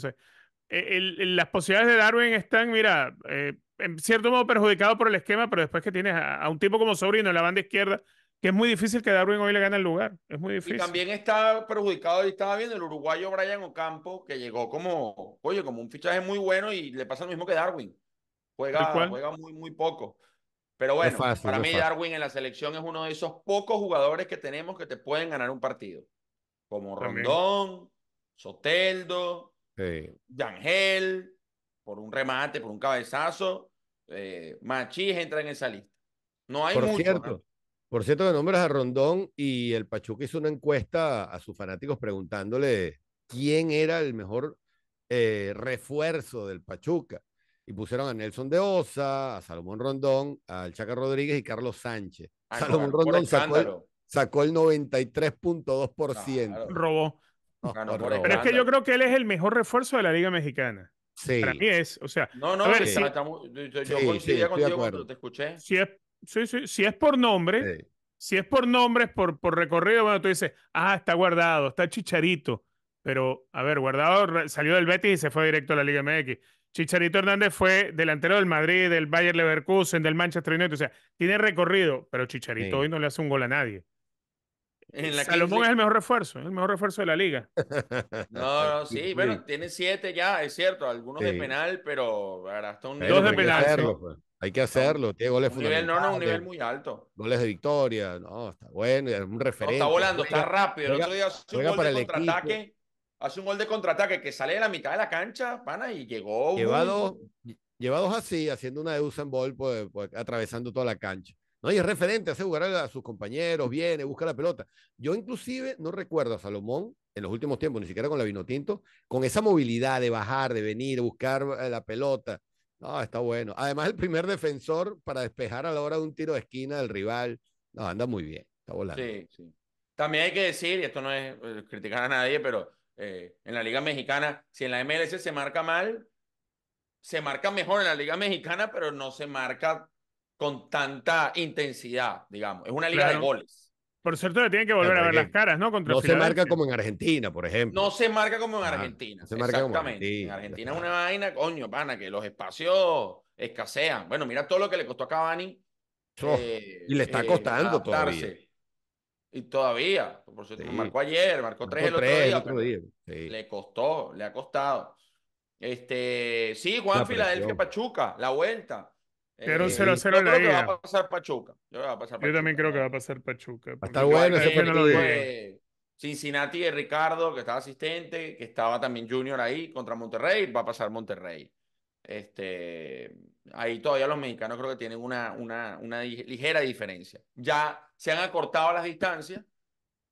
Eh, las posibilidades de Darwin están, mira, eh, en cierto modo perjudicado por el esquema, pero después que tienes a, un tipo como Sobrino en la banda izquierda, que es muy difícil que Darwin hoy le gane el lugar. Es muy difícil. Y también está perjudicado, y estaba viendo el uruguayo Brian Ocampo, que llegó como, oye, como un fichaje muy bueno y le pasa lo mismo que Darwin. Juega, juega muy, muy poco. Pero bueno, para mí Darwin en la selección es uno de esos pocos jugadores que tenemos que te pueden ganar un partido. Como Rondón, Soteldo, sí por un remate, por un cabezazo. Eh, Machís entra en esa lista. No hay por Cierto, Por cierto, que nombras a Rondón y el Pachuca hizo una encuesta a sus fanáticos preguntándole quién era el mejor eh, refuerzo del Pachuca. Y pusieron a Nelson de Osa, a Salomón Rondón, al Chaca Rodríguez y Carlos Sánchez. Ah, Salomón Rondón sacó el, 93.2%. Robó. Pero es que yo creo que él es el mejor refuerzo de la Liga Mexicana. Sí. Para mí es, o sea. a ver, si, yo, coincidía contigo cuando te escuché. Si es, por nombre, si es por nombre, por, por recorrido, bueno, tú dices, ah, está guardado, está chicharito. Pero, a ver, guardado salió del Betis y se fue directo a la Liga MX. Chicharito Hernández fue delantero del Madrid, del Bayern Leverkusen, del Manchester United. O sea, tiene recorrido, pero Chicharito hoy no le hace un gol a nadie. En la Salomón es el mejor refuerzo, es el mejor refuerzo de la liga. <laughs> No, no, sí, bueno, tiene siete ya, es cierto, algunos de penal, pero un Dos de penal. Hay que pues. hacerlo, tiene goles un no, un nivel muy alto. Goles de victoria, no, está bueno, es un referente. está volando, está rápido. El otro día hace un gol de contraataque, hace un gol de contraataque que sale de la mitad de la cancha, pana, y llegó. Llevados, así, haciendo una deusa en gol pues, pues, atravesando toda la cancha y es referente, hace jugar a, sus compañeros, viene, busca la pelota. Yo inclusive no recuerdo a Salomón en los últimos tiempos, ni siquiera con la Vinotinto, con esa movilidad de bajar, de venir, buscar eh, la pelota. No, está bueno. Además, el primer defensor para despejar a la hora de un tiro de esquina del rival. No, anda muy bien, está volando. Sí, sí. También hay que decir, y esto no es eh, criticar a nadie, pero eh, en la Liga Mexicana, si en la MLS se marca mal, se marca mejor en la Liga Mexicana, pero no se marca con tanta intensidad, digamos. Es una liga de goles. Por cierto, le tienen que volver a ver las caras, ¿no? no se marca como en Argentina, por ejemplo. No se marca como en ah, Argentina. se Exactamente. en Argentina, es una vaina, coño, pana, que los espacios escasean. Bueno, mira todo lo que le costó a Cavani. Oh, y eh, le está eh, costando todavía. Y todavía, por cierto, marcó ayer, marcó tres, el, otro día, Le costó, le ha costado. Este, sí, Juan Filadelfia Pachuca, la vuelta. Eh, pero eh, un 0-0 Yo creo que va a pasar Pachuca. Yo, también creo que va a pasar Pachuca. Va bueno Cincinnati y Ricardo, que estaba asistente, que estaba también Junior ahí contra Monterrey, va a pasar Monterrey. Este, ahí todavía los mexicanos creo que tienen una, una, una ligera diferencia. Ya se han acortado las distancias,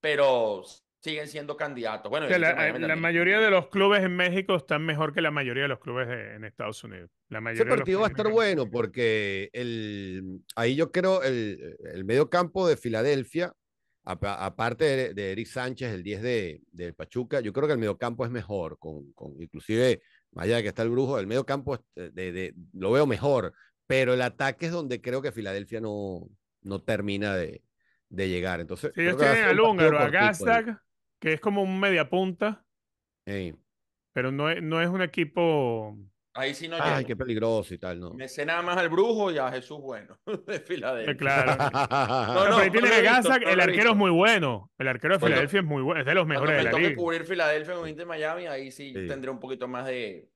pero siguen siendo candidatos. Bueno, la, eh, mayoría de los clubes en México están mejor que la mayoría de los clubes en Estados Unidos. La Ese partido va a estar bueno porque el, ahí yo creo el, el medio campo de Filadelfia, aparte de, Eric Sánchez, el 10 de, Pachuca, yo creo que el medio campo es mejor, con, inclusive, más allá de que está el brujo, el medio campo eh, de, lo veo mejor, pero el ataque es donde creo que Filadelfia no, no termina de, llegar. Entonces, ellos tienen al húngaro, a Gazdag, que es como un mediapunta. punta Pero no es, no es un equipo. Ahí sí no Ay, qué peligroso y tal, ¿no? Me sé nada más al brujo y a Jesús Bueno <laughs> de Filadelfia. Eh, claro. el arquero es muy bueno. El arquero de Filadelfia es muy bueno. Es de los mejores de la liga. cubrir Filadelfia con Inter Miami, ahí sí, tendré un poquito más de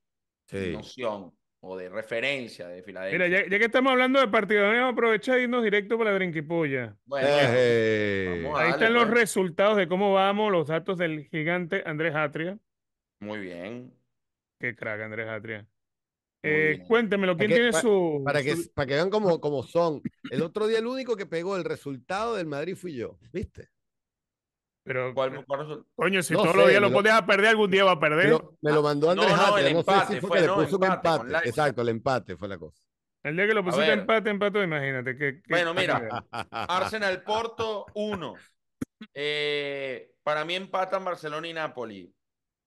noción o de referencia de Filadelfia. Mira, ya, ya que estamos hablando de partidos, aprovecha y irnos directo para la brinquipolla. Bueno, están los pues. resultados de cómo vamos, los datos del gigante Andrés Atria? Muy bien. Qué crack, Andrés Atria. Eh, cuéntemelo, ¿quién tiene su. Para que, para que vean cómo, cómo, son. El otro día, el único que pegó el resultado del Madrid fui yo, ¿viste? Pero, ¿Cuál, eh, coño, si todos los días lo, podías perder, algún día va a perder. me lo mandó Andrés Atria, empate. Exacto, el empate fue la cosa. El día que lo pusiste empate, empate, imagínate. que... Bueno, mira, Arsenal Porto 1, eh, para mí empatan Barcelona y Napoli.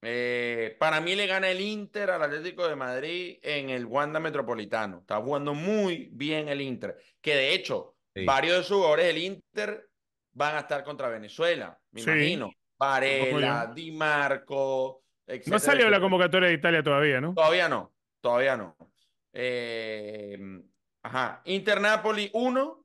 Eh, para mí le gana el Inter al Atlético de Madrid en el Wanda Metropolitano. Está jugando muy bien el Inter. Que de hecho, varios de sus jugadores del Inter van a estar contra Venezuela, me imagino. Varela, Di Marco. no salió la convocatoria de Italia todavía, ¿no? Todavía no, todavía no. Eh, ajá, Inter Napoli 1,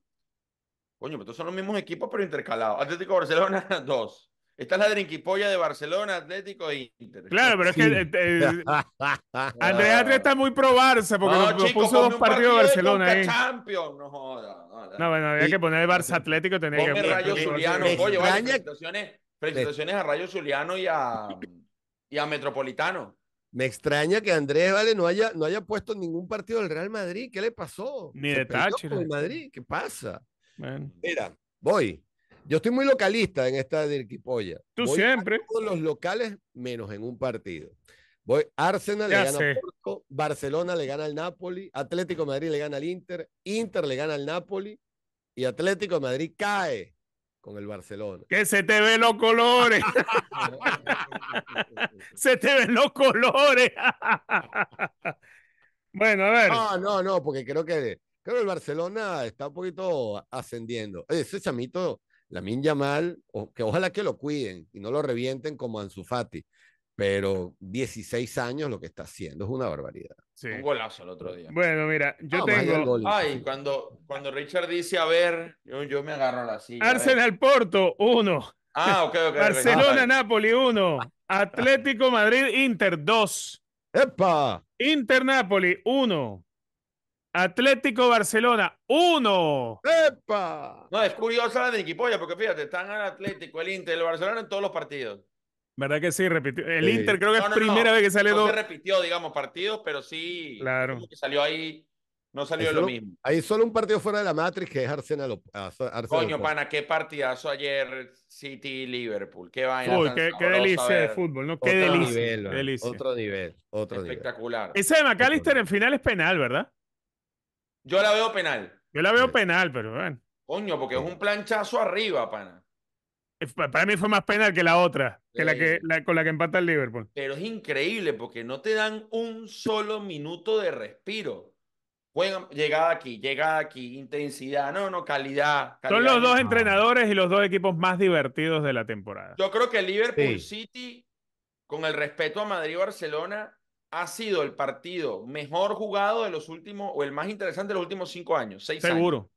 Coño, pero son los mismos equipos, pero intercalados. Atlético Barcelona, <laughs> dos. Esta es la drinquipolla de Barcelona, Atlético e Inter. Claro, pero es que eh, eh, <laughs> Andrés está muy pro Barça porque no, nos, puso dos partidos de Barcelona ahí. Champions, no joda. No, bueno, había que poner el Barça Atlético, tenía que Rayo Zuliano, oye, felicitaciones, a Rayo Zuliano y a, y a Metropolitano. Me extraña que Andrés Vale no haya, no haya puesto ningún partido del Real Madrid. ¿Qué le pasó? Ni de Táchira. Madrid, ¿qué pasa? Mira, voy. Yo estoy muy localista en esta dirquipolla. Tú siempre. los locales menos en un partido. Voy, Arsenal le gana al Porto, Barcelona le gana al Napoli, Atlético Madrid le gana al Inter, Inter le gana al Napoli y Atlético Madrid cae con el Barcelona. Que se te ven los colores. <laughs> se te ven los colores. <laughs> bueno, a ver. No, no, no, porque creo que que el Barcelona está un poquito ascendiendo. Ese chamito, la Minya Mal, que ojalá que lo cuiden y no lo revienten como Ansu Fati, pero 16 años lo que está haciendo es una barbaridad. Un golazo el otro día. Bueno, mira, yo tengo. Ay, cuando, cuando Richard dice, a ver, yo, me agarro la silla. Arsenal Porto, uno. Ah, ok, ok. Barcelona Napoli, 1. Atlético Madrid Inter, dos. ¡Epa! Inter Napoli, uno. Atlético Barcelona, ¡Uno! ¡Epa! No, es curiosa la de Niquipolla, porque fíjate, están al Atlético, el Inter, el Barcelona en todos los partidos. ¿Verdad que sí? Repitió. El Inter creo que es primera vez que sale dos. se repitió, digamos, partidos, pero sí. Claro. que salió ahí. No salió lo mismo. Hay solo un partido fuera de la Matrix que es Arsenal. Arsenal Coño, pana, qué partidazo ayer City Liverpool. Qué vaina. Uy, qué, delicia de fútbol, ¿no? Qué otro nivel, Otro nivel. Espectacular. Ese de McAllister en final es penal, ¿verdad? Yo la veo penal. Yo la veo penal, pero bueno. Coño, porque es un planchazo arriba, pana. Para mí fue más penal que la otra, que la que la, con la que empata el Liverpool. Pero es increíble porque no te dan un solo minuto de respiro. llegada aquí, llegada aquí, intensidad, no, no, calidad. Son los dos entrenadores y los dos equipos más divertidos de la temporada. Yo creo que el Liverpool City, con el respeto a Madrid y Barcelona, ha sido el partido mejor jugado de los últimos, o el más interesante de los últimos cinco años, seis Seguro. Años.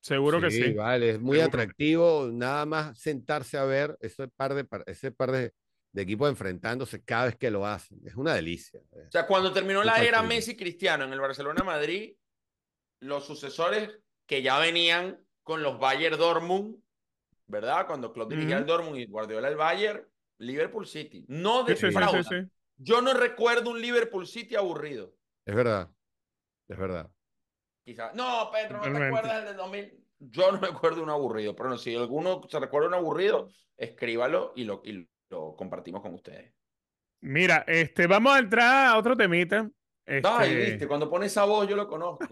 Seguro que sí. Vale, es muy atractivo nada más sentarse a ver ese par de, ese par de, equipos enfrentándose cada vez que lo hacen. Es una delicia. Eh. O sea, cuando terminó la era Messi Cristiano en el Barcelona Madrid, los sucesores que ya venían con los Bayern Dortmund, ¿verdad? Cuando Klopp dirigía mm Dortmund y Guardiola el Bayern, Liverpool City. No de Sí, sí, yo no recuerdo un Liverpool City aburrido. Es verdad, es verdad. No, Pedro, ¿no te acuerdas el del 2000? Yo no <laughs> recuerdo un aburrido, pero si alguno se recuerda un aburrido, escríbalo y lo, y lo compartimos con ustedes. Mira, este, vamos a entrar a otro temita. Este... cuando pone esa voz yo lo conozco.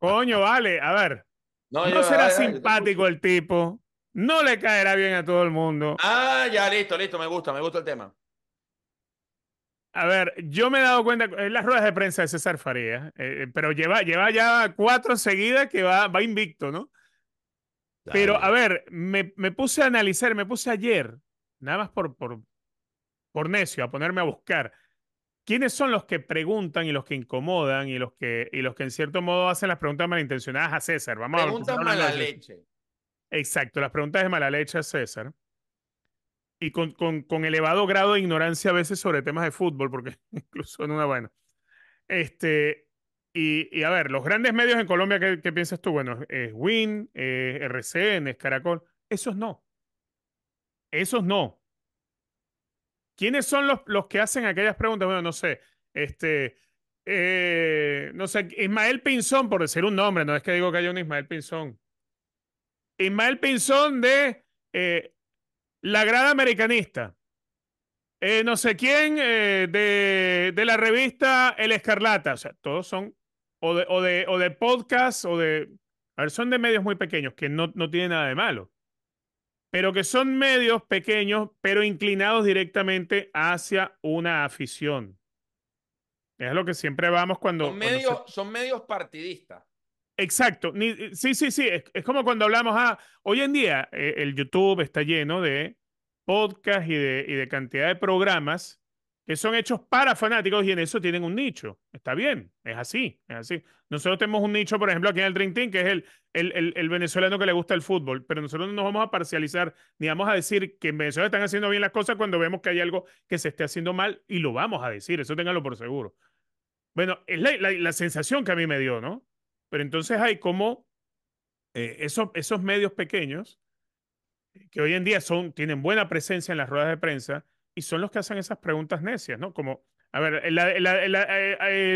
Coño, <laughs> vale, a ver. No, será simpático el tipo no le caerá bien a todo el mundo. Ah, ya, listo, listo, me gusta, me gusta el tema. A ver, yo me he dado cuenta en las ruedas de prensa de César Faría, eh, eh, pero lleva, lleva ya cuatro seguidas que va, va invicto, ¿no? Pero, a ver, me, puse a analizar, me puse ayer, nada más por, por, por necio, a ponerme a buscar. ¿Quiénes son los que preguntan y los que incomodan y los que, y los que en cierto modo hacen las preguntas malintencionadas a César? Vamos preguntas a mala leche. Exacto, las preguntas de mala leche César. Y con, elevado grado de ignorancia a veces sobre temas de fútbol, porque <laughs> incluso en una buena Este, y, a ver, los grandes medios en Colombia, ¿qué, piensas tú? Bueno, es Win, es RCN, es Caracol. Esos no. Esos no. ¿Quiénes son los, los que hacen aquellas preguntas? Bueno, no sé. Este, eh, no sé, Ismael Pinzón, por decir un nombre, no es que digo que haya un Ismael Pinzón, Ismael Pinzón de eh, La Gran Americanista. Eh, no sé quién eh, de, la revista El Escarlata. O sea, todos son o de, o o de podcast o de... A ver, son de medios muy pequeños, que no, no nada de malo, pero que son medios pequeños, pero inclinados directamente hacia una afición. Es lo que siempre vamos cuando... son medios partidistas. Exacto. Eh, sí, sí, sí. Es, como cuando hablamos, a... Ah, hoy en día eh, el YouTube está lleno de podcasts y de, y de cantidad de programas que son hechos para fanáticos y en eso tienen un nicho. Está bien, es así, es así. Nosotros tenemos un nicho, por ejemplo, aquí en el Dream Team, que es el, el, venezolano que le gusta el fútbol, pero nosotros no nos vamos a parcializar ni vamos a decir que en Venezuela están haciendo bien las cosas cuando vemos que hay algo que se esté haciendo mal y lo vamos a decir, eso ténganlo por seguro. Bueno, es la sensación que a mí me dio, ¿no? Pero entonces hay como eh, esos, medios pequeños eh, que hoy en día son, tienen buena presencia en las ruedas de prensa y son los que hacen esas preguntas necias, ¿no? Como, a ver, la, eh,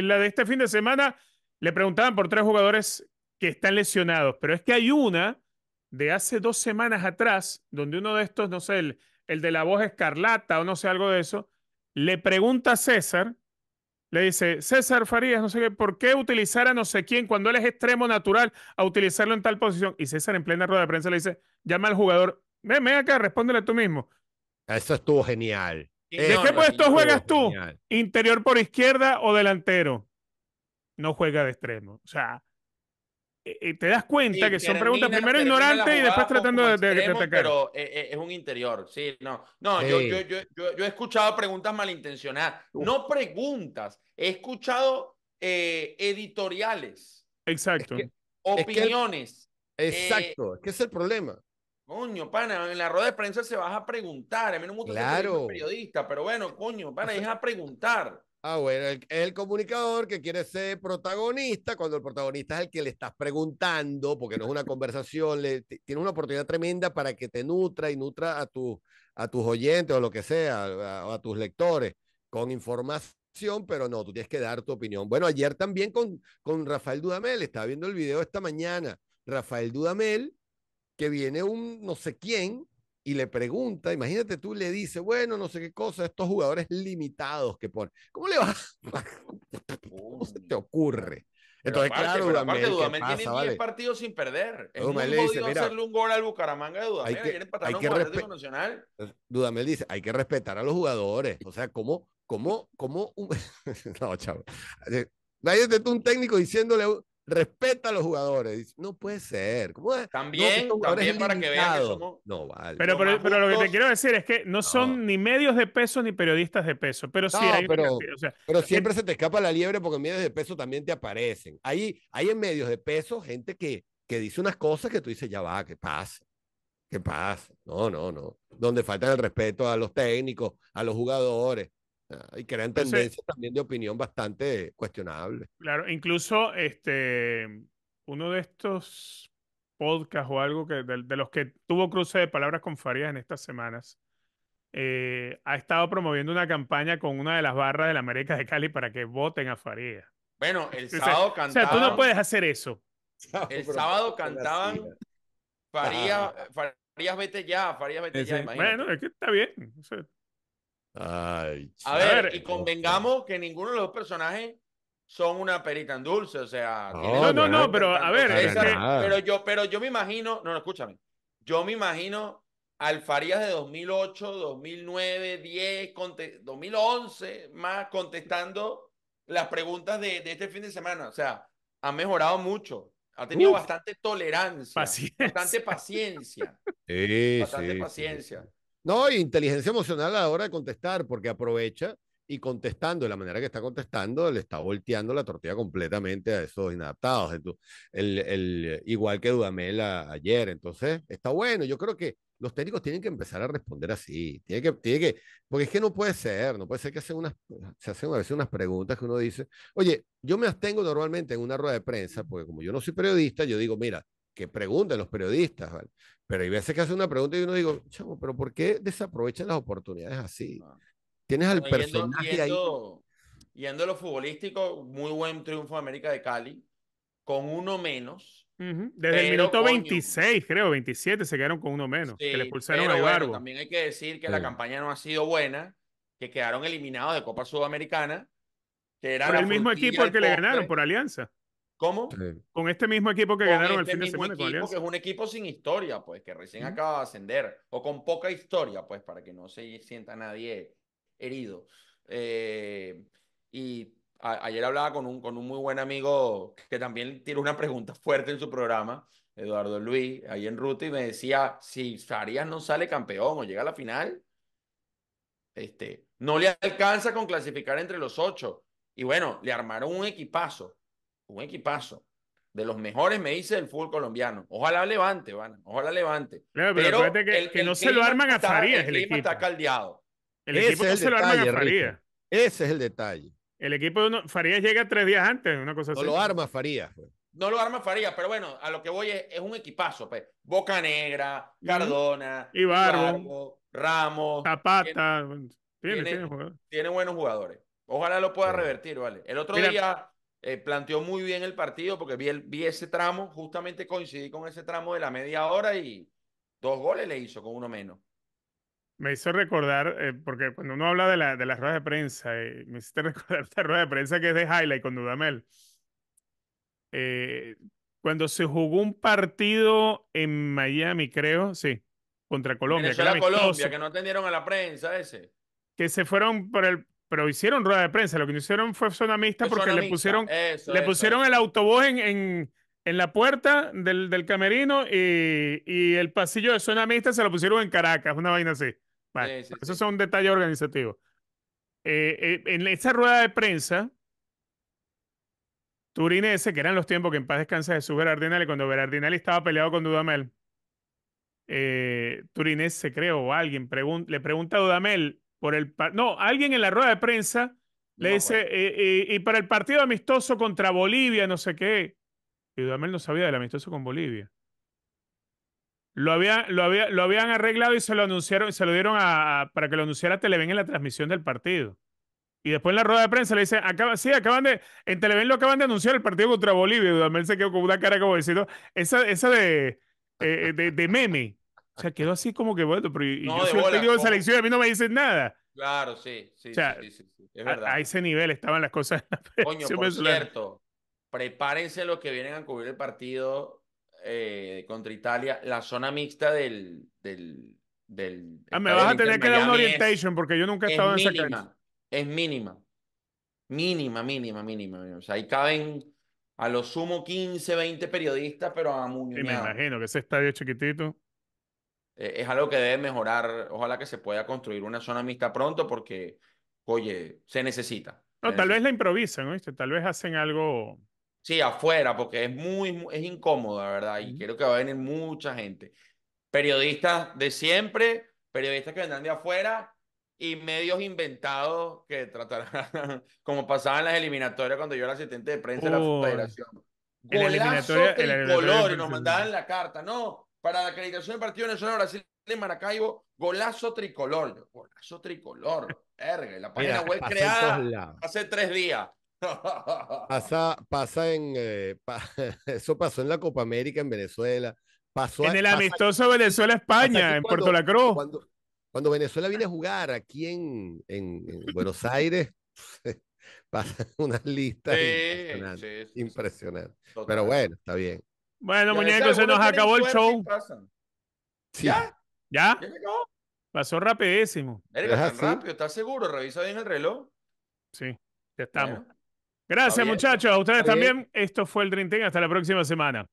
la, de este fin de semana le preguntaban por tres jugadores que están lesionados, pero es que hay una de hace dos semanas atrás, donde uno de estos, no sé, el, el de la voz escarlata o no sé, algo de eso, le pregunta a César le dice, César Farías, no sé qué, ¿por qué utilizar a no sé quién cuando él es extremo natural a utilizarlo en tal posición? Y César en plena rueda de prensa le dice, llama al jugador, ven, ven acá, respóndele tú mismo. Ah, eso estuvo genial. ¿De qué puesto juegas tú? ¿Interior por izquierda o delantero? No juega de extremo. O sea, eh, eh, te das cuenta que son preguntas primero ignorantes y después tratando de, atacar. Pero eh, es, un interior, sí, no. No, Yo, he escuchado preguntas malintencionadas. No preguntas, he escuchado editoriales. Exacto. opiniones. exacto, ¿qué es el problema? Coño, pana, en la rueda de prensa se vas a preguntar. A mí no me gusta periodista, pero bueno, coño, pana, deja preguntar. Ah, bueno, el, comunicador que quiere ser protagonista, cuando el protagonista es el que le estás preguntando, porque no es una conversación, le, una oportunidad tremenda para que te nutra y nutra a, a tus oyentes o lo que sea, a, a tus lectores, con información, pero no, tú tienes que dar tu opinión. Bueno, ayer también con, con Rafael Dudamel, estaba viendo el video esta mañana, Rafael Dudamel, que viene un no sé quién y le pregunta, imagínate tú le dice, bueno, no sé qué cosa, estos jugadores limitados que pone ¿Cómo le va? <laughs> ¿Cómo se te ocurre? Entonces, claro, Dudamel, Dudamel tiene 10 partidos sin perder. Es Dudamel dice, mira, hacerle un gol al Bucaramanga de Dudamel. Hay que, respetar Nacional. Dudamel dice, hay que respetar a los jugadores. O sea, ¿cómo, cómo, cómo? <laughs> no, chavo. Imagínate tú un técnico diciéndole respeta a los jugadores. No puede ser. También, también para que vean No, vale. Pero, lo que te quiero decir es que no, son ni medios de peso ni periodistas de peso. Pero sí siempre se te escapa la liebre porque en medios de peso también te aparecen. Ahí, hay en medios de peso gente que, dice unas cosas que tú dices, ya va, que pasa. que pasa? No, no, no. Donde faltan el respeto a los técnicos, a los jugadores, Ah, y crean tendencias también de opinión bastante cuestionable Claro, incluso este, uno de estos podcasts o algo que, de, los que tuvo cruce de palabras con Farías en estas semanas, eh, ha estado promoviendo una campaña con una de las barras de la América de Cali para que voten a Farías. Bueno, el sábado cantaban. O sea, tú no puedes hacer eso. El sábado cantaban Farías, Farías vete ya, Farías vete ya. Imagínate. Bueno, es que está bien a ver, y eh, convengamos que ninguno de los personajes son una perita en dulce, o sea. no, no, no, pero a ver. Este, pero, yo, pero yo me imagino, no, no, escúchame. Yo me imagino al Farías de 2008, 2009, 10, 2011, más contestando las preguntas de, de, este fin de semana. O sea, ha mejorado mucho. Ha tenido bastante tolerancia, bastante paciencia. bastante paciencia. No, inteligencia emocional a la hora de contestar, porque aprovecha y contestando de la manera que está contestando, le está volteando la tortilla completamente a esos inadaptados. el, igual que Dudamel ayer. Entonces, está bueno. Yo creo que los técnicos tienen que empezar a responder así. Tiene que, tiene que, porque es que no puede ser, no puede ser que se hacen a veces unas preguntas que uno dice, oye, yo me abstengo normalmente en una rueda de prensa, porque como yo no soy periodista, yo digo, mira, que pregunten los periodistas, Pero hay veces que hace una pregunta y uno digo, chamo, pero ¿por qué desaprovechan las oportunidades así? Tienes al personaje yendo, ahí. Yendo a lo futbolístico, muy buen triunfo de América de Cali, con uno menos. Desde el minuto 26, creo, 27, se quedaron con uno menos, que le expulsaron a también hay que decir que la campaña no ha sido buena, que quedaron eliminados de Copa Sudamericana, que era... el mismo equipo al que le ganaron, por Alianza. ¿Cómo? Con este mismo equipo que ganaron el este fin de semana. Equipo, que es un equipo sin historia, pues, que recién acaba de ascender, o con poca historia, pues, para que no se sienta nadie herido. Eh, y ayer hablaba con un, con un muy buen amigo que también tiene una pregunta fuerte en su programa, Eduardo Luis, ahí en ruta, y me decía, si Farías no sale campeón o llega a la final, este, no le alcanza con clasificar entre los ocho. Y bueno, le armaron un equipazo un equipazo. De los mejores, me dice el fútbol colombiano. Ojalá levante, van. Ojalá levante. pero, que, no se lo arman a Farías. el, equipo está caldeado. El equipo no se lo arman a Farías. Ese es el detalle. El equipo de Farías llega tres días antes, una cosa no lo arma Farías. Pues. No lo arma Farías, pero bueno, a lo que voy es, un equipazo. Pues. Boca Negra, mm. Cardona, y Ramos. Zapata. Tiene, tiene, tiene, buenos jugadores. Ojalá lo pueda revertir, ¿vale? El otro día eh, planteó muy bien el partido porque vi, ese tramo, justamente coincidí con ese tramo de la media hora y dos goles le hizo con uno menos. Me hizo recordar, eh, porque cuando uno habla de, la, de las ruedas de prensa, eh, me hiciste <laughs> recordar esta rueda de prensa que es de highlight con Dudamel. cuando se jugó un partido en Miami, creo, sí, contra Colombia. Colombia, que no atendieron a la prensa ese. Que se fueron por el, pero hicieron rueda de prensa. Lo que hicieron fue zona mixta porque le pusieron, le pusieron el autobús en, en, en, la puerta del, del camerino y, el pasillo de zona mixta se lo pusieron en Caracas, una vaina así. eso es un detalle organizativo eh, eh, en esa rueda de prensa, Turinese, que eran los tiempos que en paz descansa Jesús Berardinelli, cuando Berardinal estaba peleado con Dudamel, eh, Turinese, creo, o alguien le pregunta a Dudamel por el no, alguien en la rueda de prensa le dice, eh, eh, y para el partido amistoso contra Bolivia, no sé qué. Y Dudamel no sabía del amistoso con Bolivia. Lo, había, lo, había, lo habían arreglado y se lo anunciaron, se lo dieron a, para que lo anunciara Televen en la transmisión del partido. Y después en la rueda de prensa le dice acaba, sí, acaban de, en Televen lo acaban de anunciar el partido contra Bolivia. Y Dudamel se quedó con una cara como diciendo, esa, esa de, eh, de, de meme. O sea, quedó así como que, bueno, pero y, yo soy el técnico de selección y a mí no me dicen nada. Claro, sí, sí, es verdad. A, ese nivel estaban las cosas. <laughs> Coño, por cierto, prepárense los que vienen a cubrir el partido eh, contra Italia, la zona mixta del... del, ah, me vas a tener que dar una orientation porque yo nunca he estado en esa Es mínima, mínima, mínima, mínima, mínima. O sea, ahí caben a lo sumo 15, 20 periodistas, pero a muy... me imagino que ese estadio chiquitito. Eh, es algo que debe mejorar. Ojalá que se pueda construir una zona mixta pronto porque, oye, se necesita. No, tal vez la improvisan, ¿viste? Tal vez hacen algo. Sí, afuera, porque es muy, es incómoda, ¿verdad? Y creo que va a venir mucha gente. Periodistas de siempre, periodistas que vendrán de afuera y medios inventados que tratarán, <laughs> como pasaban las eliminatorias cuando yo era asistente de prensa de la Federación. el eliminatoria, nos mandaban la carta, no, para la acreditación del Partido Nacional Brasil en Maracaibo, golazo tricolor. Golazo tricolor. Ergue, la página web creada hace tres días. <laughs> pasa, en. Eh, <laughs> eso pasó en la Copa América en Venezuela. Pasó en el amistoso Venezuela-España, en Puerto La Cruz. Cuando, Venezuela viene a jugar aquí en, Buenos Aires, <laughs> pasan unas listas impresionantes. Pero bueno, está bien. Bueno, muñecos, se nos acabó el show. ¿Ya? ¿Ya? Pasó rapidísimo. Erika, rápido, ¿estás seguro? Revisa bien el reloj. Sí, ya estamos. Gracias, muchachos. A ustedes también. Esto fue el Dream Team. Hasta la próxima semana.